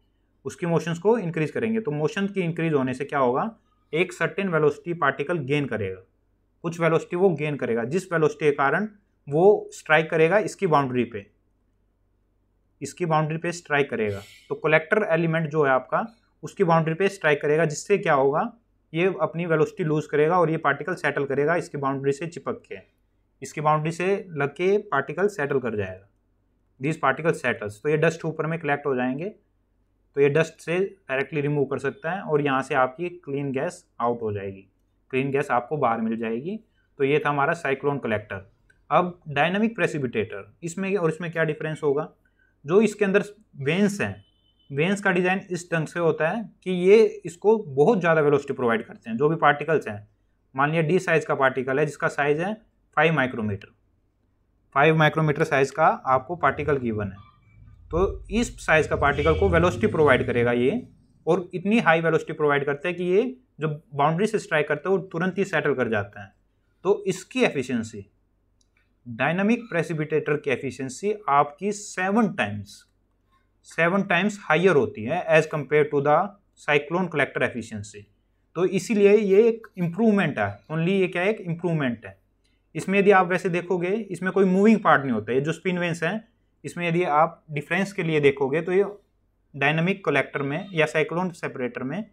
उसकी मोशंस को इंक्रीज़ करेंगे तो मोशन की इंक्रीज़ होने से क्या होगा एक सर्टेन वेलोसिटी पार्टिकल गेन करेगा कुछ वेलोसिटी वो गेन करेगा जिस वेलोसिटी के कारण वो स्ट्राइक करेगा इसकी बाउंड्री पे इसकी बाउंड्री पे स्ट्राइक करेगा तो कलेक्टर एलिमेंट जो है आपका उसकी बाउंड्री पे स्ट्राइक करेगा जिससे क्या होगा ये अपनी वेलोसिटी लूज़ करेगा और ये पार्टिकल सेटल करेगा इसकी बाउंड्री से चिपक के इसकी बाउंड्री से लग के पार्टिकल सेटल कर जाएगा दीज पार्टिकल सेटल्स तो ये डस्ट ऊपर में कलेक्ट हो जाएंगे तो ये डस्ट से डायरेक्टली रिमूव कर सकता है और यहाँ से आपकी क्लीन गैस आउट हो जाएगी क्लीन गैस आपको बाहर मिल जाएगी तो ये था हमारा साइक्लोन कलेक्टर अब डायनामिक प्रेसिपिटेटर इसमें और इसमें क्या डिफरेंस होगा जो इसके अंदर वेंस हैं वेंस का डिज़ाइन इस ढंग से होता है कि ये इसको बहुत ज़्यादा वेलोसिटी प्रोवाइड करते हैं जो भी पार्टिकल्स हैं मान लिया डी साइज़ का पार्टिकल है जिसका साइज़ है five micrometer five micrometer size का आपको पार्टिकल गिवन है तो इस साइज़ का पार्टिकल को वेलोसिटी प्रोवाइड करेगा ये और इतनी हाई वेलोसिटी प्रोवाइड करता है कि ये जब बाउंड्री से स्ट्राइक करता है वो तुरंत ही सेटल कर जाता है तो इसकी एफिशिएंसी डायनामिक प्रेसिपिटेटर की एफिशिएंसी आपकी seven times seven times higher होती है as compare to the cyclone collector efficiency तो इसीलिए ये एक इम्प्रूवमेंट है ओनली ये क्या है एक इम्प्रूवमेंट है इसमें यदि आप वैसे देखोगे इसमें कोई मूविंग पार्ट नहीं होता है जो स्पिन वेंस हैं इसमें यदि आप डिफरेंस के लिए देखोगे तो ये डायनामिक कलेक्टर में या साइक्लोन सेपरेटर में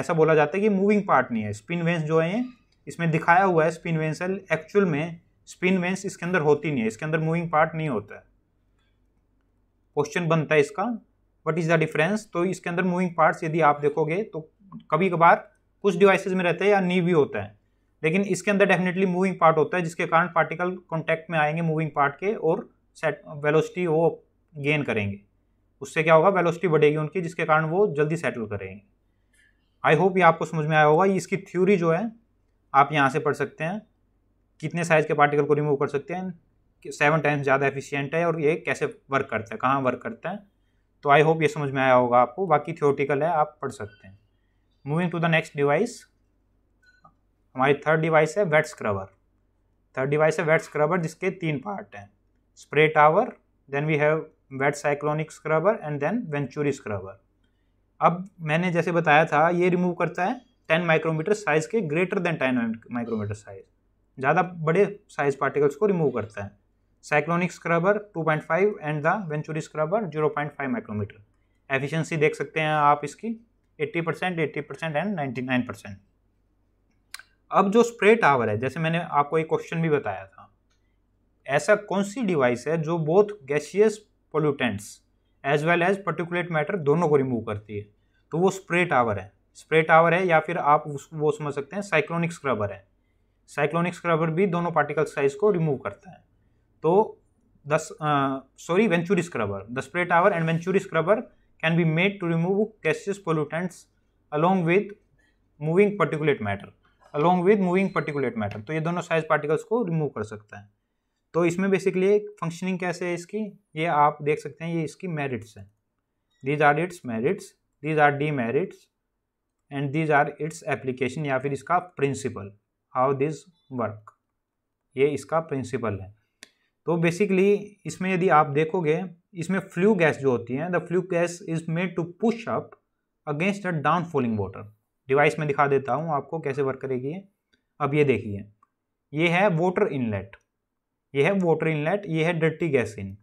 ऐसा बोला जाता है कि मूविंग पार्ट नहीं है स्पिन वेंस जो है इसमें दिखाया हुआ है स्पिन वेंस एक्चुअल में स्पिन वेंस इसके अंदर होती नहीं है इसके अंदर मूविंग पार्ट नहीं होता है क्वेश्चन बनता है इसका वट इज़ द डिफरेंस तो इसके अंदर मूविंग पार्ट्स यदि आप देखोगे तो कभी कभार कुछ डिवाइसेस में रहते हैं या नी भी होता है लेकिन इसके अंदर डेफिनेटली मूविंग पार्ट होता है जिसके कारण पार्टिकल कॉन्टैक्ट में आएंगे मूविंग पार्ट के और सेट वेलोसिटी वो गेन करेंगे उससे क्या होगा वेलोसिटी बढ़ेगी उनकी जिसके कारण वो जल्दी सेटल करेंगे आई होप ये आपको समझ में आया होगा इसकी थ्योरी जो है आप यहाँ से पढ़ सकते हैं कितने साइज़ के पार्टिकल को रिमूव कर सकते हैं सेवन टाइम्स ज़्यादा एफिशियंट है और ये कैसे वर्क करता है कहाँ वर्क करता है तो आई होप ये समझ में आया होगा आपको बाकी थ्योरेटिकल है आप पढ़ सकते हैं moving to the next device हमारी थर्ड डिवाइस है वेट स्क्रबर थर्ड डिवाइस है वेट स्क्रबर जिसके तीन पार्ट हैं spray tower then we have wet cyclonic scrubber and then venturi scrubber अब मैंने जैसे बताया था ये रिमूव करता है टेन माइक्रोमीटर साइज़ के greater than ten micrometre size ज़्यादा बड़े साइज पार्टिकल्स को रिमूव करता है cyclonic scrubber 2.5 and the venturi scrubber 0.5 micrometer efficiency देख सकते हैं आप इसकी 80 percent eighty percent and 99 percent अब जो स्प्रे टावर है जैसे मैंने आपको एक क्वेश्चन भी बताया था ऐसा कौन सी डिवाइस है जो both gaseous pollutants as well as particulate matter दोनों को रिमूव करती है तो वो स्प्रे टावर है स्प्रे टावर है या फिर आप वो समझ सकते हैं साइक्लोनिक स्क्रबर है साइक्लोनिक स्क्रबर भी दोनों पार्टिकल साइज को रिमूव करता है तो दस sorry venturi scrubber the spray tower and venturi scrubber can be made to remove gaseous pollutants along with moving particulate matter along with moving particulate matter तो ये दोनों साइज पार्टिकल्स को रिमूव कर सकता है तो इसमें बेसिकली फंक्शनिंग कैसे है इसकी ये आप देख सकते हैं ये इसकी मेरिट्स हैं these are its merits these are demerits and these are its application या फिर इसका प्रिंसिपल हाउ दिस वर्क ये इसका प्रिंसिपल है तो बेसिकली इसमें यदि आप देखोगे इसमें फ्लू गैस जो होती है the flue gas is made to push up against a down falling water device में दिखा देता हूँ आपको कैसे वर्क करेगी ये अब ये देखिए ये है वोटर इनलेट ये है वोटर इनलेट ये है डर्टी गैस इन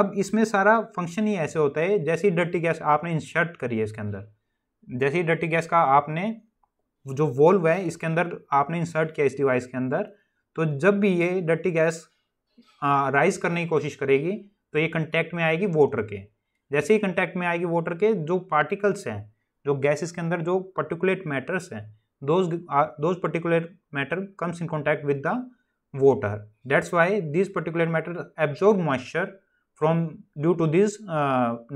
अब इसमें सारा फंक्शन ही ऐसे होता है जैसे ही डर्टी गैस आपने इंसर्ट करी है इसके अंदर जैसे ही डर्टी गैस का आपने जो वोल्व है इसके अंदर आपने इंसर्ट किया इस डिवाइस के अंदर तो जब भी ये डर्टी गैस राइज करने की कोशिश करेगी तो ये कंटेक्ट में आएगी वोटर के जैसे ही कंटेक्ट में आएगी वोटर के जो पार्टिकल्स हैं जो गैसेस के अंदर जो पर्टिकुलेट मैटर्स हैं those particular matter comes in contact with the water that's why this particular matter absorb moisture from due to this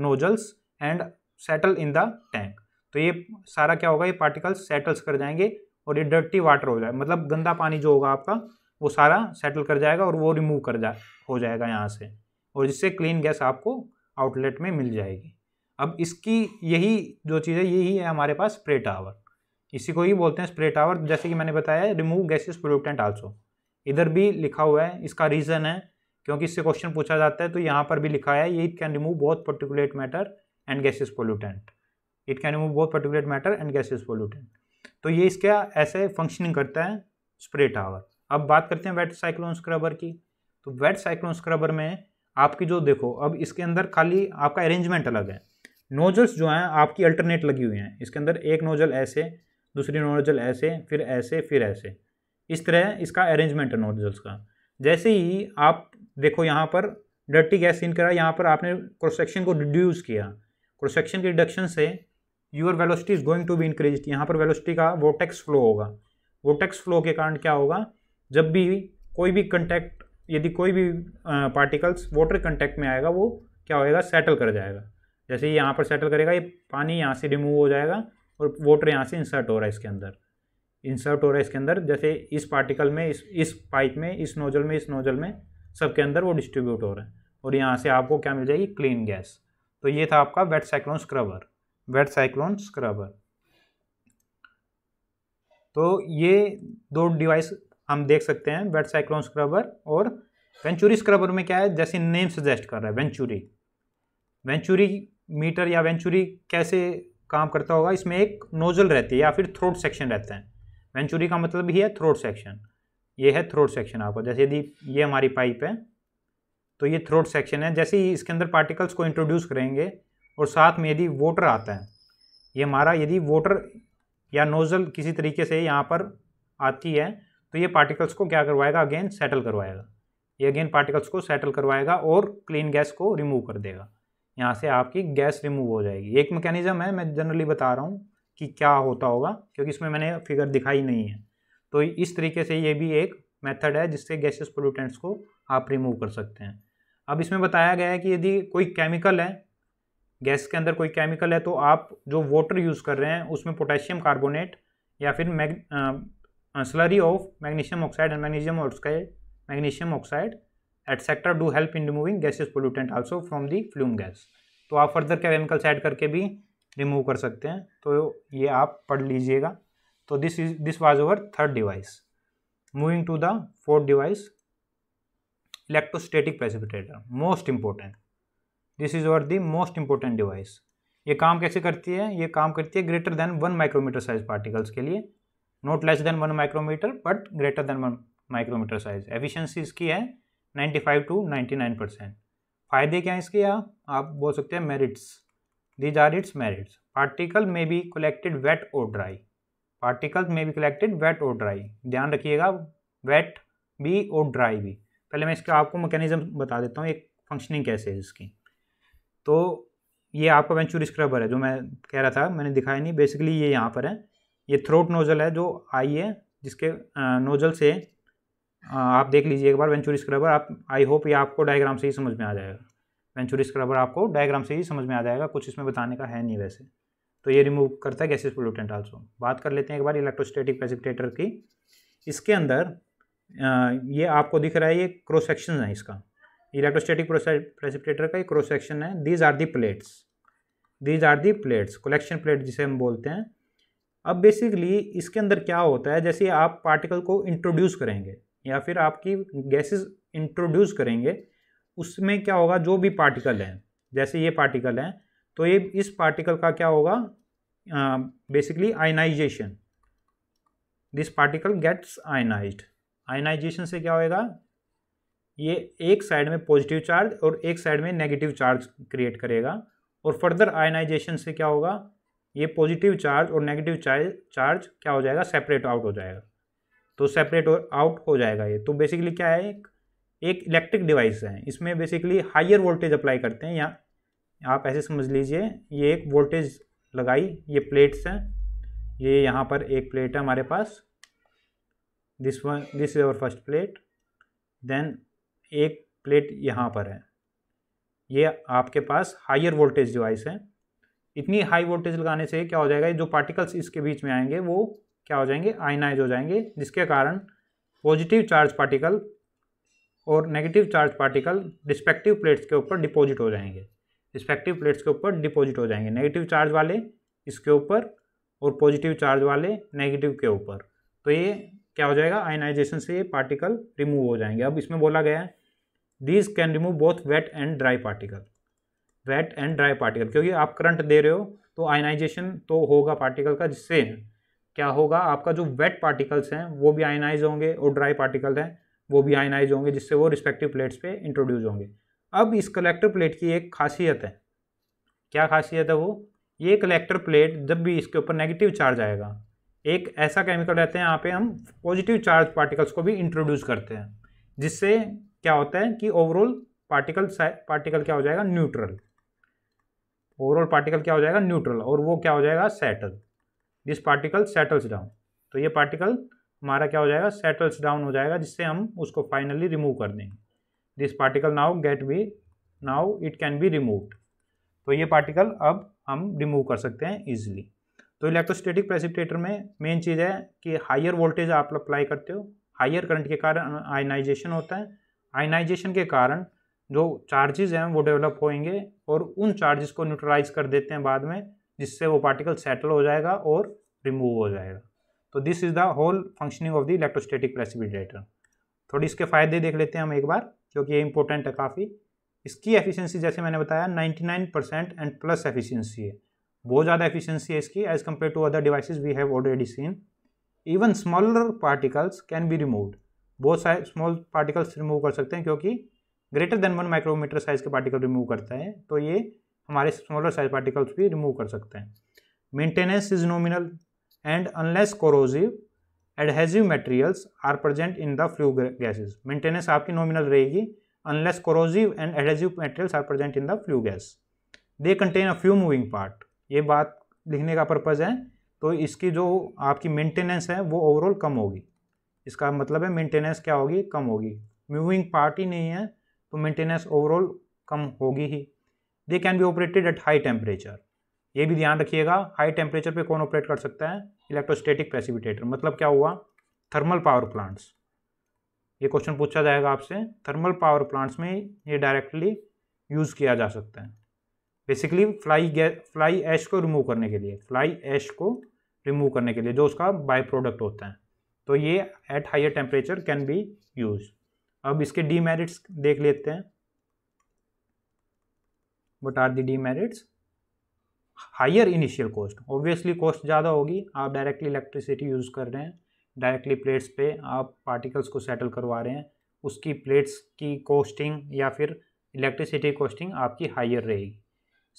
nozzles and settle in the tank तो ये सारा क्या होगा ये पार्टिकल्स सेटल्स कर जाएंगे और ये डर्टी वाटर हो जाए मतलब गंदा पानी जो होगा आपका वो सारा सेटल कर जाएगा और वो रिमूव कर जा हो जाएगा यहाँ से और जिससे क्लीन गैस आपको आउटलेट में मिल जाएगी अब इसकी यही जो चीज़ है यही है हमारे पास स्प्रे टावर इसी को ही बोलते हैं स्प्रे टावर जैसे कि मैंने बताया रिमूव गैसेस पोल्यूटेंट आल्सो इधर भी लिखा हुआ है इसका रीज़न है क्योंकि इससे क्वेश्चन पूछा जाता है तो यहाँ पर भी लिखा है ये इट कैन रिमूव बहुत particulate matter and gases pollutant it can remove बहुत particulate matter and gases pollutant तो ये इसका ऐसे फंक्शनिंग करता है स्प्रे टावर अब बात करते हैं वेट साइक्लोन स्क्रबर की तो वेट साइक्लोन स्क्रबर में आपकी जो देखो अब इसके अंदर खाली आपका अरेंजमेंट अलग है नोजल्स जो हैं आपकी अल्टरनेट लगी हुई हैं इसके अंदर एक नोजल ऐसे दूसरी नोजल ऐसे फिर ऐसे फिर ऐसे इस तरह इसका अरेंजमेंट है नोजल्स का जैसे ही आप देखो यहाँ पर डर्टी गैस इन करा यहाँ पर आपने क्रोसेक्शन को रिड्यूस किया क्रोसेक्शन के रिडक्शन से your velocity is going to be increase यहाँ पर वेलोसिटी का वोटेक्स फ्लो होगा वोटेक्स फ्लो के कारण क्या होगा जब भी कोई भी कंटेक्ट यदि कोई भी पार्टिकल्स वाटर कंटेक्ट में आएगा वो क्या होएगा सेटल कर जाएगा जैसे ही यहाँ पर सेटल करेगा ये पानी यहाँ से रिमूव हो जाएगा और वोटर यहाँ से इंसर्ट हो रहा है इसके अंदर इंसर्ट हो रहा है इसके अंदर जैसे इस पार्टिकल में इस इस पाइप में इस नोजल में इस नोजल में सबके अंदर वो डिस्ट्रीब्यूट हो रहा है और यहाँ से आपको क्या मिल जाएगी क्लीन गैस तो ये था आपका wet cyclone scrubber wet cyclone scrubber तो ये दो डिवाइस हम देख सकते हैं वेट साइक्लोन स्क्रबर और वेंचुरी स्क्रबर में क्या है जैसे नेम सजेस्ट कर रहा है वेंचुरी वेंचुरी मीटर या वेंचुरी कैसे काम करता होगा इसमें एक नोज़ल रहती है या फिर थ्रोट सेक्शन रहते हैं वेंचुरी का मतलब ही है थ्रोट सेक्शन ये है थ्रोट सेक्शन आपका जैसे यदि ये हमारी पाइप है तो ये थ्रोट सेक्शन है जैसे ही इसके अंदर पार्टिकल्स को इंट्रोड्यूस करेंगे और साथ में यदि वोटर आता है ये हमारा यदि वोटर या नोज़ल किसी तरीके से यहाँ पर आती है तो ये पार्टिकल्स को क्या करवाएगा अगेन सेटल करवाएगा ये अगेन पार्टिकल्स को सेटल करवाएगा और क्लीन गैस को रिमूव कर देगा यहाँ से आपकी गैस रिमूव हो जाएगी एक मैकेनिज़म है मैं जनरली बता रहा हूँ कि क्या होता होगा क्योंकि इसमें मैंने फिगर दिखाई नहीं है तो इस तरीके से ये भी एक मेथड है जिससे गैसेस पोल्यूटेंट्स को आप रिमूव कर सकते हैं अब इसमें बताया गया है कि यदि कोई केमिकल है गैस के अंदर कोई केमिकल है तो आप जो वाटर यूज़ कर रहे हैं उसमें पोटेशियम कार्बोनेट या फिर mag slurry of magnesium oxide and magnesium oxide magnesium oxide etcetera do help in removing gases pollutant also from the flume gas तो आप फर्दर केमिकल्स ऐड करके भी रिमूव कर सकते हैं तो ये आप पढ़ लीजिएगा तो this is this was our third device moving to the fourth device electrostatic precipitator most important this is our the most important device ये काम कैसे करती है ये काम करती है greater than one micrometer size particles के लिए not less than one micrometre but greater than one micrometer size efficiency इसकी है 95 टू 99 परसेंट फ़ायदे क्या हैं इसके या आप बोल सकते हैं merits these are its merits particle may be collected wet और dry particle may be collected wet और ड्राई ध्यान रखिएगा वेट भी और ड्राई भी पहले मैं इसका आपको मैकेनिज्म बता देता हूँ एक फंक्शनिंग कैसे है इसकी तो ये आपका वेंचुरी स्क्रबर है जो मैं कह रहा था मैंने दिखाया नहीं बेसिकली ये यहाँ पर है ये थ्रोट नोज़ल है जो आई है जिसके नोज़ल से हाँ, आप देख लीजिए एक बार वेंचुरी स्क्रबर आप आई होप ये आपको डायग्राम से ही समझ में आ जाएगा वेंचुरी स्क्रबर आपको डायग्राम से ही समझ में आ जाएगा कुछ इसमें बताने का है नहीं वैसे तो ये रिमूव करता है गैसेज पोलूटेंट आल्सो बात कर लेते हैं एक बार इलेक्ट्रोस्टेटिक प्रेसिपिटेटर की इसके अंदर ये आपको दिख रहा है ये क्रॉस सेक्शन है इसका इलेक्ट्रोस्टेटिक प्रेसिपिटेटर का ये क्रॉस सेक्शन है these are the plates these are the plates collection plate जिसे हम बोलते हैं अब बेसिकली इसके अंदर क्या होता है जैसे आप पार्टिकल को इंट्रोड्यूस करेंगे या फिर आपकी गैसेस इंट्रोड्यूस करेंगे उसमें क्या होगा जो भी पार्टिकल हैं जैसे ये पार्टिकल हैं तो ये इस पार्टिकल का क्या होगा basically ionization this particle gets ionized ionization से क्या होएगा ये एक साइड में पॉजिटिव चार्ज और एक साइड में नेगेटिव चार्ज क्रिएट करेगा और फर्दर आयनाइजेशन से क्या होगा ये पॉजिटिव चार्ज और नेगेटिव चार्ज चार्ज क्या हो जाएगा सेपरेट आउट हो जाएगा तो सेपरेट आउट हो जाएगा ये तो बेसिकली क्या है एक एक इलेक्ट्रिक डिवाइस है इसमें बेसिकली हाइयर वोल्टेज अप्लाई करते हैं या आप ऐसे समझ लीजिए ये एक वोल्टेज लगाई ये प्लेट्स हैं ये यहाँ पर एक प्लेट है हमारे पास this one this is our first plate then एक प्लेट यहाँ पर है ये आपके पास हायर वोल्टेज डिवाइस है इतनी हाई वोल्टेज लगाने से क्या हो जाएगा जो पार्टिकल्स इसके बीच में आएंगे वो क्या हो जाएंगे आयनाइज हो जाएंगे जिसके कारण पॉजिटिव चार्ज पार्टिकल और negative charge particle respective plates के ऊपर डिपॉजिट हो जाएंगे रिस्पेक्टिव प्लेट्स के ऊपर डिपॉजिट हो जाएंगे नेगेटिव चार्ज वाले इसके ऊपर और पॉजिटिव चार्ज वाले नेगेटिव के ऊपर तो ये क्या हो जाएगा आयनाइजेशन से ये पार्टिकल रिमूव हो जाएंगे अब इसमें बोला गया है these can remove both wet and dry particle wet and dry particle क्योंकि आप करंट दे रहे हो तो आयनाइजेशन तो होगा पार्टिकल का जिससे क्या होगा आपका जो वेट पार्टिकल्स हैं वो भी आयनाइज होंगे और ड्राई पार्टिकल हैं वो भी आयनाइज होंगे जिससे वो रिस्पेक्टिव प्लेट्स पे इंट्रोड्यूस होंगे अब इस कलेक्टर प्लेट की एक खासियत है क्या खासियत है वो ये कलेक्टर प्लेट जब भी इसके ऊपर नेगेटिव चार्ज आएगा एक ऐसा केमिकल रहता है यहाँ पे हम पॉजिटिव चार्ज पार्टिकल्स को भी इंट्रोड्यूस करते हैं जिससे क्या होता है कि ओवरऑल पार्टिकल पार्टिकल क्या हो जाएगा न्यूट्रल ओवरऑल पार्टिकल क्या हो जाएगा न्यूट्रल और वो क्या हो जाएगा settle this particle settles down तो ये पार्टिकल हमारा क्या हो जाएगा सेटल्स डाउन हो जाएगा जिससे हम उसको फाइनली रिमूव कर देंगे this particle now get be now it can be removed तो ये पार्टिकल अब हम रिमूव कर सकते हैं ईजिली तो इलेक्ट्रोस्टेटिक प्रेसिपिटेटर में मेन चीज़ है कि हायर वोल्टेज आप अप्लाई करते हो हायर करंट के कारण आयनाइजेशन होता है आयनाइजेशन के कारण जो चार्जेस हैं वो डेवलप होंगे और उन चार्जेस को न्यूट्रलाइज कर देते हैं बाद में जिससे वो पार्टिकल सेटल हो जाएगा और रिमूव हो जाएगा तो this is the whole functioning of the electrostatic precipitator थोड़ी इसके फ़ायदे देख लेते हैं हम एक बार क्योंकि ये इंपॉर्टेंट है काफ़ी इसकी एफिशिएंसी जैसे मैंने बताया 99 परसेंट एंड प्लस एफिशिएंसी है बहुत ज़्यादा एफिशिएंसी है इसकी as compare to other devices we have already seen even smaller particles can be removed बहुत सारे स्मॉल पार्टिकल्स रिमूव कर सकते हैं क्योंकि greater than one micrometer size के पार्टिकल रिमूव करता है तो ये हमारे स्मॉलर साइज पार्टिकल्स भी रिमूव कर सकते हैं maintenance is nominal and unless corrosive adhesive materials are present in the flue gases maintenance आपकी नॉमिनल रहेगी unless corrosive and एडहेजिव materials are present in the flue gas they contain a few moving part ये बात लिखने का पर्पज़ है तो इसकी जो आपकी मेंटेनेंस है वो ओवरऑल कम होगी इसका मतलब है मेंटेनेंस क्या होगी कम होगी मूविंग पार्ट ही नहीं है तो मेंटेनेंस ओवरऑल कम होगी ही they can be operated at high temperature ये भी ध्यान रखिएगा हाई टेम्परेचर पे कौन ऑपरेट कर सकता है इलेक्ट्रोस्टेटिक प्रेसिपिटेटर मतलब क्या हुआ थर्मल पावर प्लांट्स ये क्वेश्चन पूछा जाएगा आपसे थर्मल पावर प्लांट्स में ये डायरेक्टली यूज़ किया जा सकता है basically fly gas fly ash को रिमूव करने के लिए फ्लाई ऐश को रिमूव करने के लिए जो उसका बाय प्रोडक्ट होता है तो ये at higher temperature can be use अब इसके डीमेरिट्स देख लेते हैं what are the demerits higher initial cost obviously cost ज़्यादा होगी आप डायरेक्टली इलेक्ट्रिसिटी यूज़ कर रहे हैं डायरेक्टली प्लेट्स पे आप पार्टिकल्स को सेटल करवा रहे हैं उसकी प्लेट्स की कॉस्टिंग या फिर इलेक्ट्रिसिटी कॉस्टिंग आपकी हायर रहेगी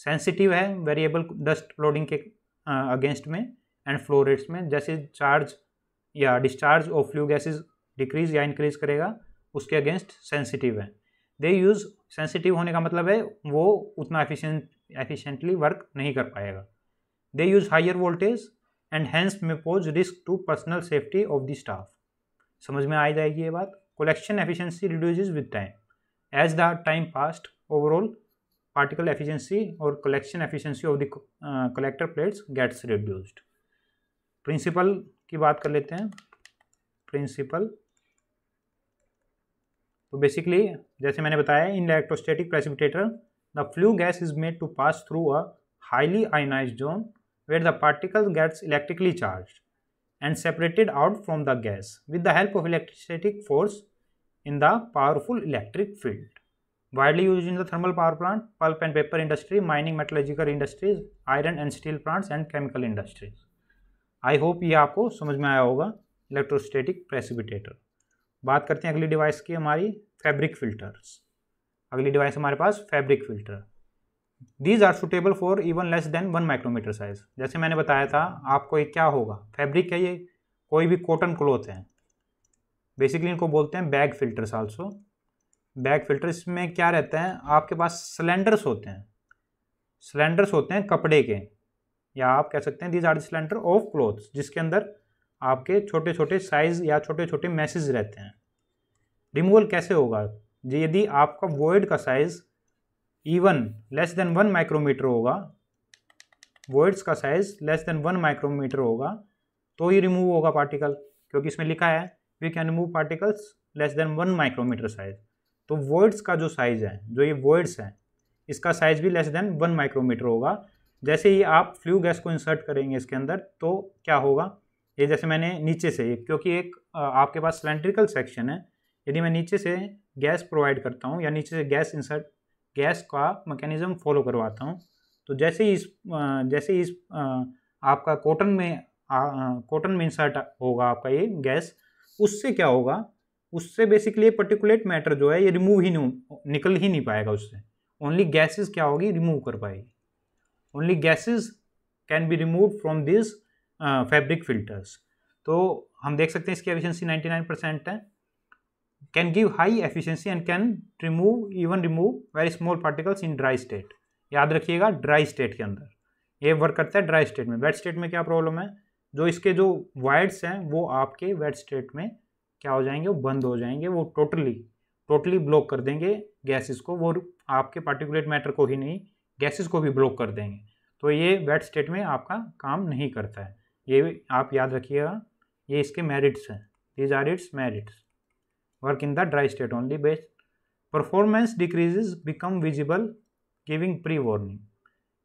सेंसिटिव है वेरिएबल डस्ट लोडिंग के अगेंस्ट में एंड फ्लो रेट्स में जैसे चार्ज या discharge of flue gases decrease या इंक्रीज करेगा उसके अगेंस्ट सेंसिटिव है दे यूज़ सेंसिटिव होने का मतलब है वो उतना एफिशिएंट एफिशिएंटली वर्क नहीं कर पाएगा they use higher voltage and hence may pose risk to personal safety of the staff समझ में आ जाएगी ये बात collection efficiency reduce with time as the time past overall particle efficiency और collection efficiency of the collector plates gets reduce principle की बात कर लेते हैं प्रिंसिपल तो बेसिकली जैसे मैंने बताया in electrostatic precipitator the flue gas is made to pass through a highly ionize zone where the particle gets electrically charge and separated out from the gas with the help of electrostatic force in the powerful electric field widely use in the thermal power plant pulp and paper industry mining metallurgical industries iron and steel plants and chemical industries I hope ये आपको समझ में आया होगा इलेक्ट्रोस्टेटिक प्रेसिपिटेटर बात करते हैं अगली डिवाइस की हमारी फैब्रिक फिल्टर्स अगली डिवाइस हमारे पास fabric filter these are suitable for even less than one micrometer size जैसे मैंने बताया था आपको ये क्या होगा फैब्रिक है ये कोई भी कॉटन क्लोथ है बेसिकली इनको बोलते हैं bag filters also bag filters में क्या रहता है आपके पास सिलेंडर्स होते हैं सिलेंडर्स होते हैं कपड़े के या आप कह सकते हैं these are cylinder of cloths जिसके अंदर आपके छोटे छोटे साइज़ या छोटे छोटे मैसेज रहते हैं रिमूवल कैसे होगा जी यदि आपका वोइड का size even less than one micrometre होगा वोइड्स का size less than one micrometre होगा तो ही रिमूव होगा पार्टिकल क्योंकि इसमें लिखा है we can remove particles less than one micrometer size तो वोइड्स का जो साइज़ है जो ये वोइड्स हैं इसका साइज़ भी लेस देन वन माइक्रोमीटर होगा जैसे ही आप फ्लू गैस को इंसर्ट करेंगे इसके अंदर तो क्या होगा ये जैसे मैंने नीचे से क्योंकि एक आपके पास सिलेंड्रिकल सेक्शन है यदि मैं नीचे से गैस प्रोवाइड करता हूँ या नीचे से गैस इंसर्ट गैस का मैकेनिज़्म फॉलो करवाता हूँ तो जैसे ही इस जैसे ही इस आपका कॉटन में कॉटन में इंसर्ट होगा आपका ये गैस उससे क्या होगा उससे बेसिकली पर्टिकुलेट मैटर जो है ये रिमूव ही नहीं निकल ही नहीं पाएगा उससे ओनली गैसेस क्या होगी रिमूव कर पाएगी only gases can be remove from this fabric filters तो हम देख सकते हैं इसकी एफिशिएंसी 99 परसेंट है can give high efficiency and can remove even remove very small particles in dry state याद रखिएगा ड्राई स्टेट के अंदर ये वर्क करता है ड्राई स्टेट में वेट स्टेट में क्या प्रॉब्लम है जो इसके जो वायर्स हैं वो आपके वेट स्टेट में क्या हो जाएंगे वो बंद हो जाएंगे वो टोटली टोटली ब्लॉक कर देंगे गैसेस को वो आपके पार्टिकुलेट मैटर को ही नहीं गैसेस को भी ब्लॉक कर देंगे तो ये वेट स्टेट में आपका काम नहीं करता है ये आप याद रखिएगा ये इसके मेरिट्स हैं these are its merits work in the dry state only best performance decreases become visible giving pre warning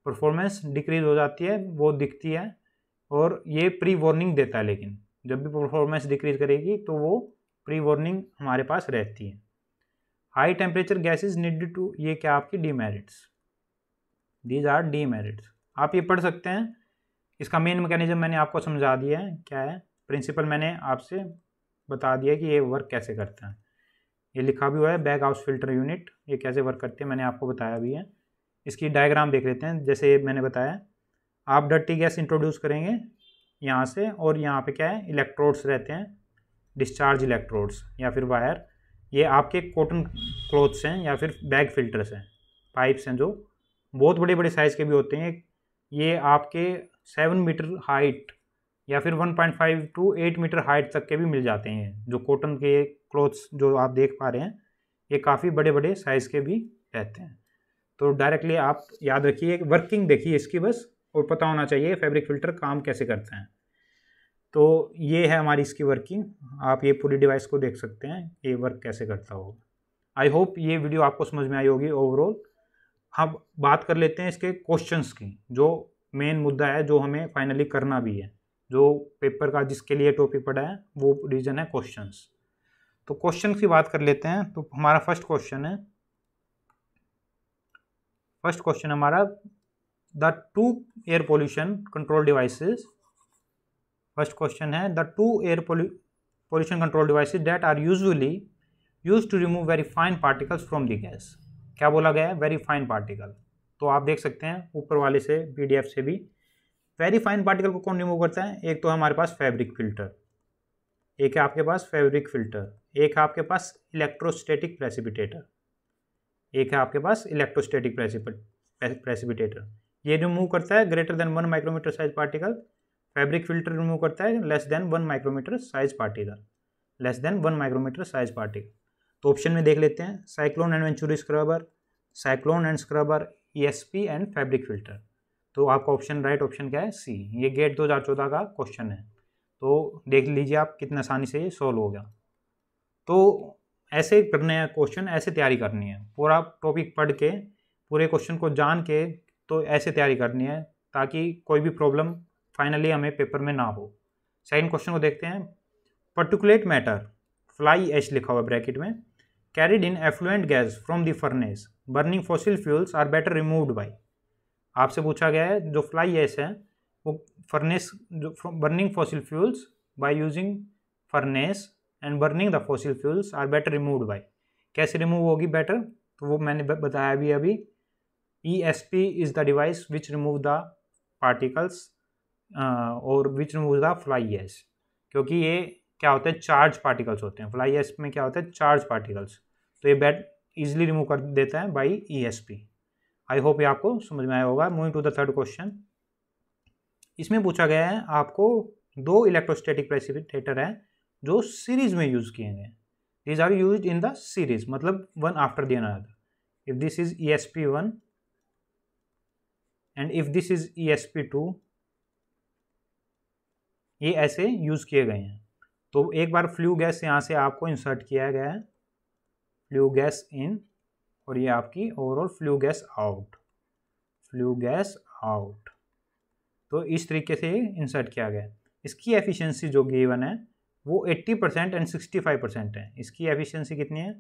performance decrease हो जाती है वो दिखती है और ये प्री वार्निंग देता है लेकिन जब भी परफॉर्मेंस डिक्रीज करेगी तो वो प्री वार्निंग हमारे पास रहती है high temperature gases need to ये क्या आपकी डीमेरिट्स दीज आर डीमेरिट्स आप ये पढ़ सकते हैं इसका मेन मैकेनिज्म मैंने आपको समझा दिया है क्या है प्रिंसिपल मैंने आपसे बता दिया कि ये वर्क कैसे करता है ये लिखा भी हुआ है बैग हाउस फिल्टर यूनिट ये कैसे वर्क करते हैं मैंने आपको बताया भी है इसकी डायग्राम देख लेते हैं जैसे मैंने बताया आप डट्टी गैस इंट्रोड्यूस करेंगे यहाँ से और यहाँ पे क्या है इलेक्ट्रोड्स रहते हैं डिस्चार्ज इलेक्ट्रोड्स या फिर वायर ये आपके कॉटन क्लोथ्स हैं या फिर बैग फिल्टर्स हैं पाइप्स हैं जो बहुत बड़े बड़े साइज़ के भी होते हैं ये आपके सेवन मीटर हाइट या फिर one point five to eight metre height तक के भी मिल जाते हैं जो कॉटन के क्लोथ्स जो आप देख पा रहे हैं ये काफ़ी बड़े बड़े साइज़ के भी रहते हैं तो डायरेक्टली आप याद रखिए वर्किंग देखिए इसकी बस और पता होना चाहिए फैब्रिक फिल्टर काम कैसे करते हैं तो ये है हमारी इसकी वर्किंग आप ये पूरी डिवाइस को देख सकते हैं ये वर्क कैसे करता होगा आई होप ये वीडियो आपको समझ में आई होगी ओवरऑल हम बात कर लेते हैं इसके क्वेश्चंस की जो मेन मुद्दा है जो हमें फाइनली करना भी है जो पेपर का जिसके लिए टॉपिक पड़ा है वो रीजन है क्वेश्चंस तो क्वेश्चन की बात कर लेते हैं तो हमारा फर्स्ट क्वेश्चन है फर्स्ट क्वेश्चन हमारा the two air pollution control devices first question है the two air pollution control devices that are usually use to remove very fine particles from the gas क्या बोला गया है वेरी फाइन पार्टिकल तो आप देख सकते हैं ऊपर वाले से पी से भी वेरी फाइन पार्टिकल को कौन रिमूव करता है एक तो हमारे पास फैब्रिक फिल्टर एक है आपके पास फैब्रिक फिल्टर एक है आपके पास इलेक्ट्रोस्टेटिक प्रेसिपिटेटर एक है आपके पास इलेक्ट्रोस्टेटिक प्रेसिपिटेटर ये रिमूव करता है greater than one micrometer size particle fabric filter remove करता है less than one micrometer size particle less than one micrometer size particle तो ऑप्शन में देख लेते हैं cyclone and venturi scrubber cyclone and scrubber ESP and fabric filter तो आपका ऑप्शन राइट ऑप्शन क्या है सी ये गेट 2014 का क्वेश्चन है तो देख लीजिए आप कितने आसानी से ये सॉल्व हो गया तो ऐसे करने हैं क्वेश्चन ऐसे तैयारी करनी है पूरा टॉपिक पढ़ के पूरे क्वेश्चन को जान के तो ऐसे तैयारी करनी है ताकि कोई भी प्रॉब्लम फाइनली हमें पेपर में ना हो सेकेंड क्वेश्चन को देखते हैं पर्टिकुलेट मैटर फ्लाई एच लिखा हुआ ब्रैकेट में carried in effluent gas from the furnace burning fossil fuels are better removed by आपसे पूछा गया है जो फ्लाई एस हैं वो फर्नेस जो burning fossil fuels by using furnace and burning the fossil fuels are better removed by कैसे रिमूव होगी बेटर तो वो मैंने बताया अभी अभी E S P is the device which remove the particles और which remove the fly ash क्योंकि ये क्या होता है चार्ज पार्टिकल्स होते हैं फ्लाई एस में क्या होता है चार्ज पार्टिकल्स तो ये बेट ईजिली रिमूव कर देता है by E S P I hope ये आपको समझ में आया होगा moving to the third question इसमें पूछा गया है आपको दो इलेक्ट्रोस्टेटिक प्रेसिपिटेटर हैं जो सीरीज में यूज़ किए गए these are use in the series मतलब one after then another if this is E S P one and if this is E S P two ये ऐसे यूज़ किए गए हैं तो एक बार फ्लू गैस यहाँ से आपको इंसर्ट किया गया है फ्लू गैस इन और ये आपकी overall flue gas out flue gas out तो इस तरीके से इंसर्ट किया गया इसकी एफिशिएंसी जो गिवन है वो 80 परसेंट एंड 65 परसेंट है इसकी एफिशिएंसी कितनी है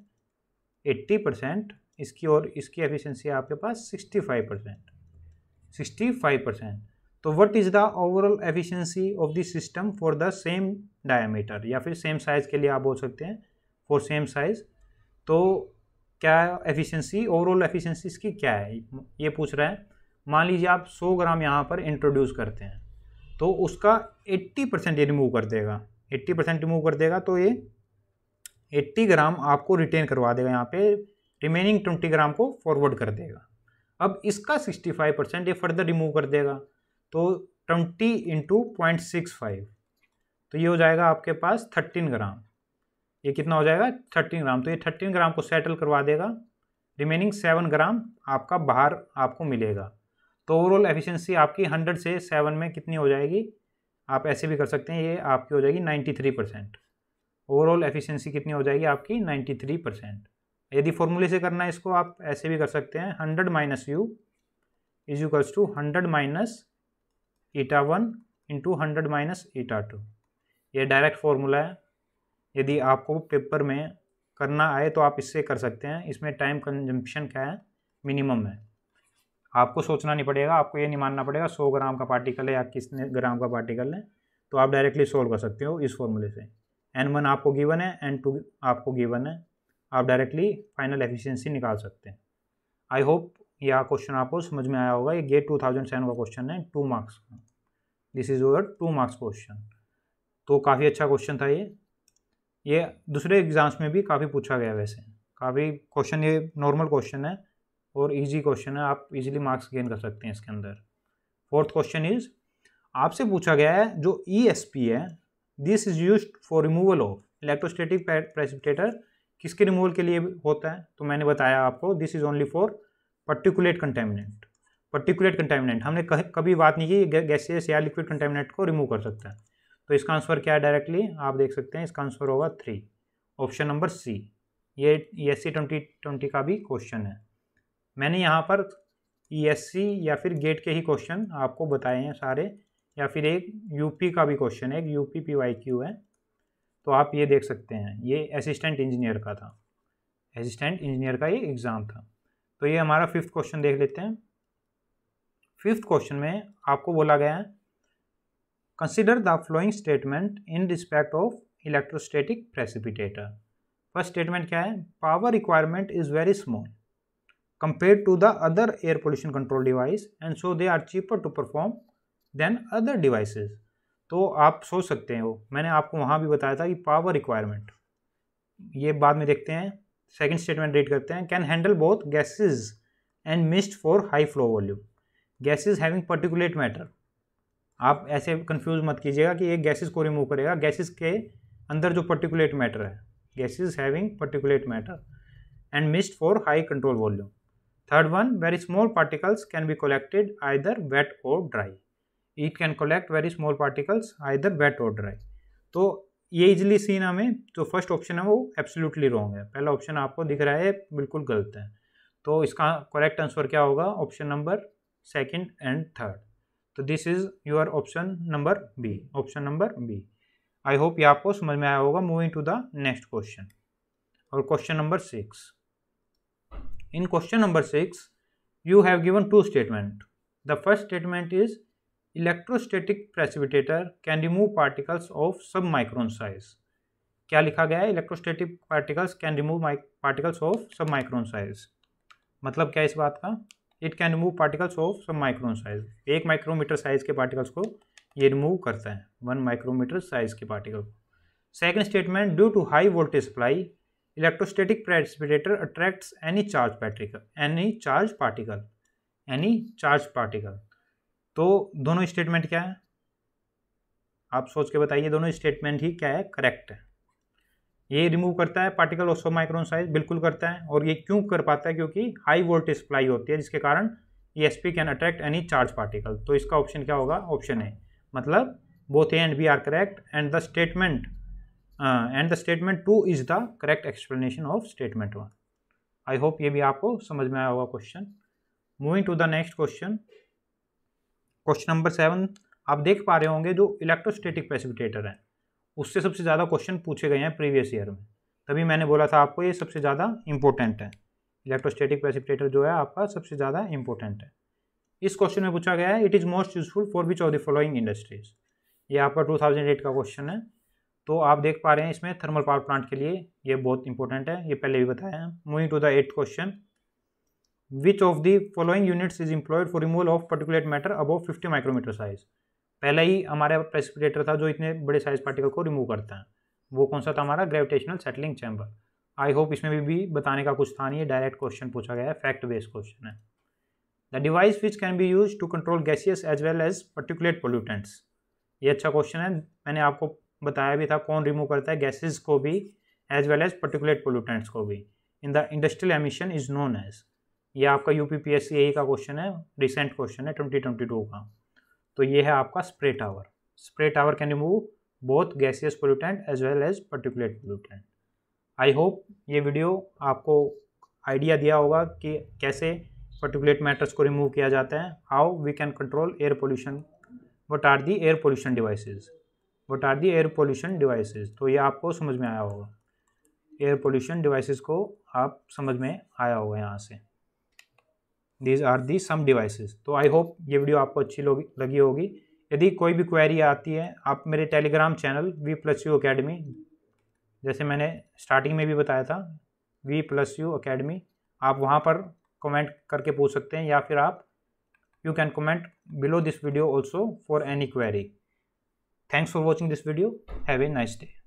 80 परसेंट इसकी और इसकी एफिशिएंसी आपके पास 65 परसेंट सिक्सटी परसेंट तो what is the overall efficiency of the system for the same diameter या फिर सेम साइज़ के लिए आप बोल सकते हैं फॉर सेम साइज़ तो क्या एफिशिएंसी ओवरऑल एफिशिएंसी इसकी क्या है ये पूछ रहा है मान लीजिए आप 100 ग्राम यहाँ पर इंट्रोड्यूस करते हैं तो उसका 80 परसेंट ये रिमूव कर देगा 80 परसेंट रिमूव कर देगा तो ये 80 ग्राम आपको रिटेन करवा देगा यहाँ पे रिमेनिंग 20 ग्राम को फॉरवर्ड कर देगा अब इसका 65 परसेंट ये फर्दर रिमूव कर देगा तो 20 इंटू पॉइंट सिक्स फाइव तो ये हो जाएगा आपके पास थर्टीन ग्राम ये कितना हो जाएगा थर्टीन ग्राम तो ये थर्टीन ग्राम को सेटल करवा देगा रिमेनिंग सेवन ग्राम आपका बाहर आपको मिलेगा तो ओवरऑल एफिशिएंसी आपकी हंड्रेड से सेवन में कितनी हो जाएगी आप ऐसे भी कर सकते हैं ये आपकी हो जाएगी ninety three percent overall efficiency कितनी हो जाएगी आपकी नाइन्टी थ्री परसेंट यदि फॉर्मूले से करना है इसको आप ऐसे भी कर सकते हैं hundred minus U is equals to hundred minus eta one into hundred minus eta two ये डायरेक्ट फॉर्मूला है यदि आपको पेपर में करना आए तो आप इससे कर सकते हैं इसमें टाइम कंजम्पशन क्या है मिनिमम है आपको सोचना नहीं पड़ेगा आपको ये नहीं मानना पड़ेगा सौ ग्राम का पार्टिकल है या किसने ग्राम का पार्टिकल है तो आप डायरेक्टली सोल्व कर सकते हो इस फॉर्मूले से एन वन आपको गिवन है एन टू आपको गिवन है आप डायरेक्टली फाइनल एफिशिएंसी निकाल सकते हैं आई होप यह क्वेश्चन आपको समझ में आया होगा ये गेट टू थाउजेंड सेवन का क्वेश्चन है टू मार्क्स का this is your two marks question तो काफ़ी अच्छा क्वेश्चन था ये ये दूसरे एग्ज़ाम्स में भी काफ़ी पूछा गया वैसे काफ़ी क्वेश्चन ये नॉर्मल क्वेश्चन है और इजी क्वेश्चन है आप इजीली मार्क्स गेन कर सकते हैं इसके अंदर फोर्थ क्वेश्चन इज आपसे पूछा गया है जो ई एस पी है this is use for removal of electrostatic precipitator किसके रिमूवल के लिए होता है तो मैंने बताया आपको this is only for particulate contaminant particulate contaminant हमने कभी बात नहीं की गैसेस या लिक्विड कंटेमिनेंट को रिमूव कर सकता है तो इसका आंसर क्या है डायरेक्टली आप देख सकते हैं इसका आंसर होगा थ्री ऑप्शन नंबर सी ये ई एस का भी क्वेश्चन है मैंने यहाँ पर सी e या फिर गेट के ही क्वेश्चन आपको बताए हैं सारे या फिर एक यूपी का भी क्वेश्चन है एक यूपी पीवाईक्यू है तो आप ये देख सकते हैं ये असिस्टेंट इंजीनियर का था असिस्टेंट इंजीनियर का ये एग्ज़ाम था तो ये हमारा फिफ्थ क्वेश्चन देख लेते हैं फिफ्थ क्वेश्चन में आपको बोला गया है Consider the following statement in respect of electrostatic precipitator. First statement क्या है Power requirement is very small compared to the other air pollution control device and so they are cheaper to perform than other devices. तो आप सोच सकते हो मैंने आपको वहाँ भी बताया था कि पावर रिक्वायरमेंट ये बाद में देखते हैं सेकंड स्टेटमेंट रीड करते हैं can handle both gases and mist for high flow volume gases having particulate matter आप ऐसे कंफ्यूज मत कीजिएगा कि एक गैसेस को रिमूव करेगा गैसेस के अंदर जो पर्टिकुलेट मैटर है gases having particulate matter and mist for high control volume third one very small particles can be collected either wet और dry it can collect very small particles either wet और ड्राई तो ये इजली सीन हमें जो फर्स्ट ऑप्शन है वो एब्सोल्युटली रॉन्ग है पहला ऑप्शन आपको दिख रहा है बिल्कुल गलत है तो इसका करेक्ट आंसर क्या होगा option number second and third तो this is your option number B option number B I hope ये आपको समझ में आया होगा moving to the next question और question number six in question number six you have given two statement the first statement is electrostatic precipitator can remove particles of sub micron size क्या लिखा गया है electrostatic particles can remove particles of sub micron size मतलब क्या इस बात का it can remove particles of some micron size एक माइक्रोमीटर साइज के पार्टिकल्स को ये रिमूव करता है वन माइक्रोमीटर साइज के पार्टिकल को second statement due to high voltage supply electrostatic precipitator attract any charge particle any charge particle any charge particle तो दोनों स्टेटमेंट क्या है आप सोच के बताइए दोनों स्टेटमेंट ही क्या है करेक्ट है ये रिमूव करता है particle of sub micron size बिल्कुल करता है और ये क्यों कर पाता है क्योंकि हाई वोल्टेज सप्लाई होती है जिसके कारण E S P can attract any charge particle तो इसका ऑप्शन क्या होगा ऑप्शन है मतलब both A and B are correct and the statement and the statement two is the correct explanation of statement one I hope ये भी आपको समझ में आया होगा question moving to the next question question number seven आप देख पा रहे होंगे जो इलेक्ट्रोस्टेटिक प्रेसिपिटेटर हैं उससे सबसे ज़्यादा क्वेश्चन पूछे गए हैं प्रीवियस ईयर में तभी मैंने बोला था आपको ये सबसे ज़्यादा इंपॉर्टेंट है इलेक्ट्रोस्टेटिक प्रेसिपिटेटर जो है आपका सबसे ज़्यादा इंपॉर्टेंट है इस क्वेश्चन में पूछा गया है it is most useful for which of the following industries ये आपका एट का क्वेश्चन है तो आप देख पा रहे हैं इसमें थर्मल पावर प्लांट के लिए ये बहुत इंपॉर्टेंट है ये पहले भी बताया है moving to the eight question which of the following units is employed for removal of particulate matter above 50 micrometer size पहला ही हमारा प्रेसिपिटेटर था जो इतने बड़े साइज पार्टिकल को रिमूव करता है वो कौन सा था हमारा gravitational settling chamber I hope इसमें भी, भी बताने का कुछ था नहीं है डायरेक्ट क्वेश्चन पूछा गया है फैक्ट बेस्ड क्वेश्चन है the device which can be use to control gaseous as well as particulate pollutants ये अच्छा क्वेश्चन है मैंने आपको बताया भी था कौन रिमूव करता है गैसेज को भी as well as particulate pollutants को भी in the industrial emission is known as ये आपका U P P S C का क्वेश्चन है रिसेंट क्वेश्चन है ट्वेंटी ट्वेंटी टू का तो ये है आपका spray tower spray tower can remove both gaseous pollutant as well as particulate pollutant I hope ये वीडियो आपको आइडिया दिया होगा कि कैसे पर्टिकुलेट मैटर्स को रिमूव किया जाता है how we can control air pollution what are the air pollution devices what are the air pollution devices तो ये आपको समझ में आया होगा एयर पोल्यूशन डिवाइसेस को आप समझ में आया होगा यहाँ से these are the some devices तो आई होप ये वीडियो आपको अच्छी लगी होगी यदि कोई भी क्वेरी आती है आप मेरे Telegram channel V plus U academy जैसे मैंने स्टार्टिंग में भी बताया था वी प्लस यू अकेडमी आप वहाँ पर कमेंट करके पूछ सकते हैं या फिर आप you can comment below this video also for any query thanks for watching this video have a nice day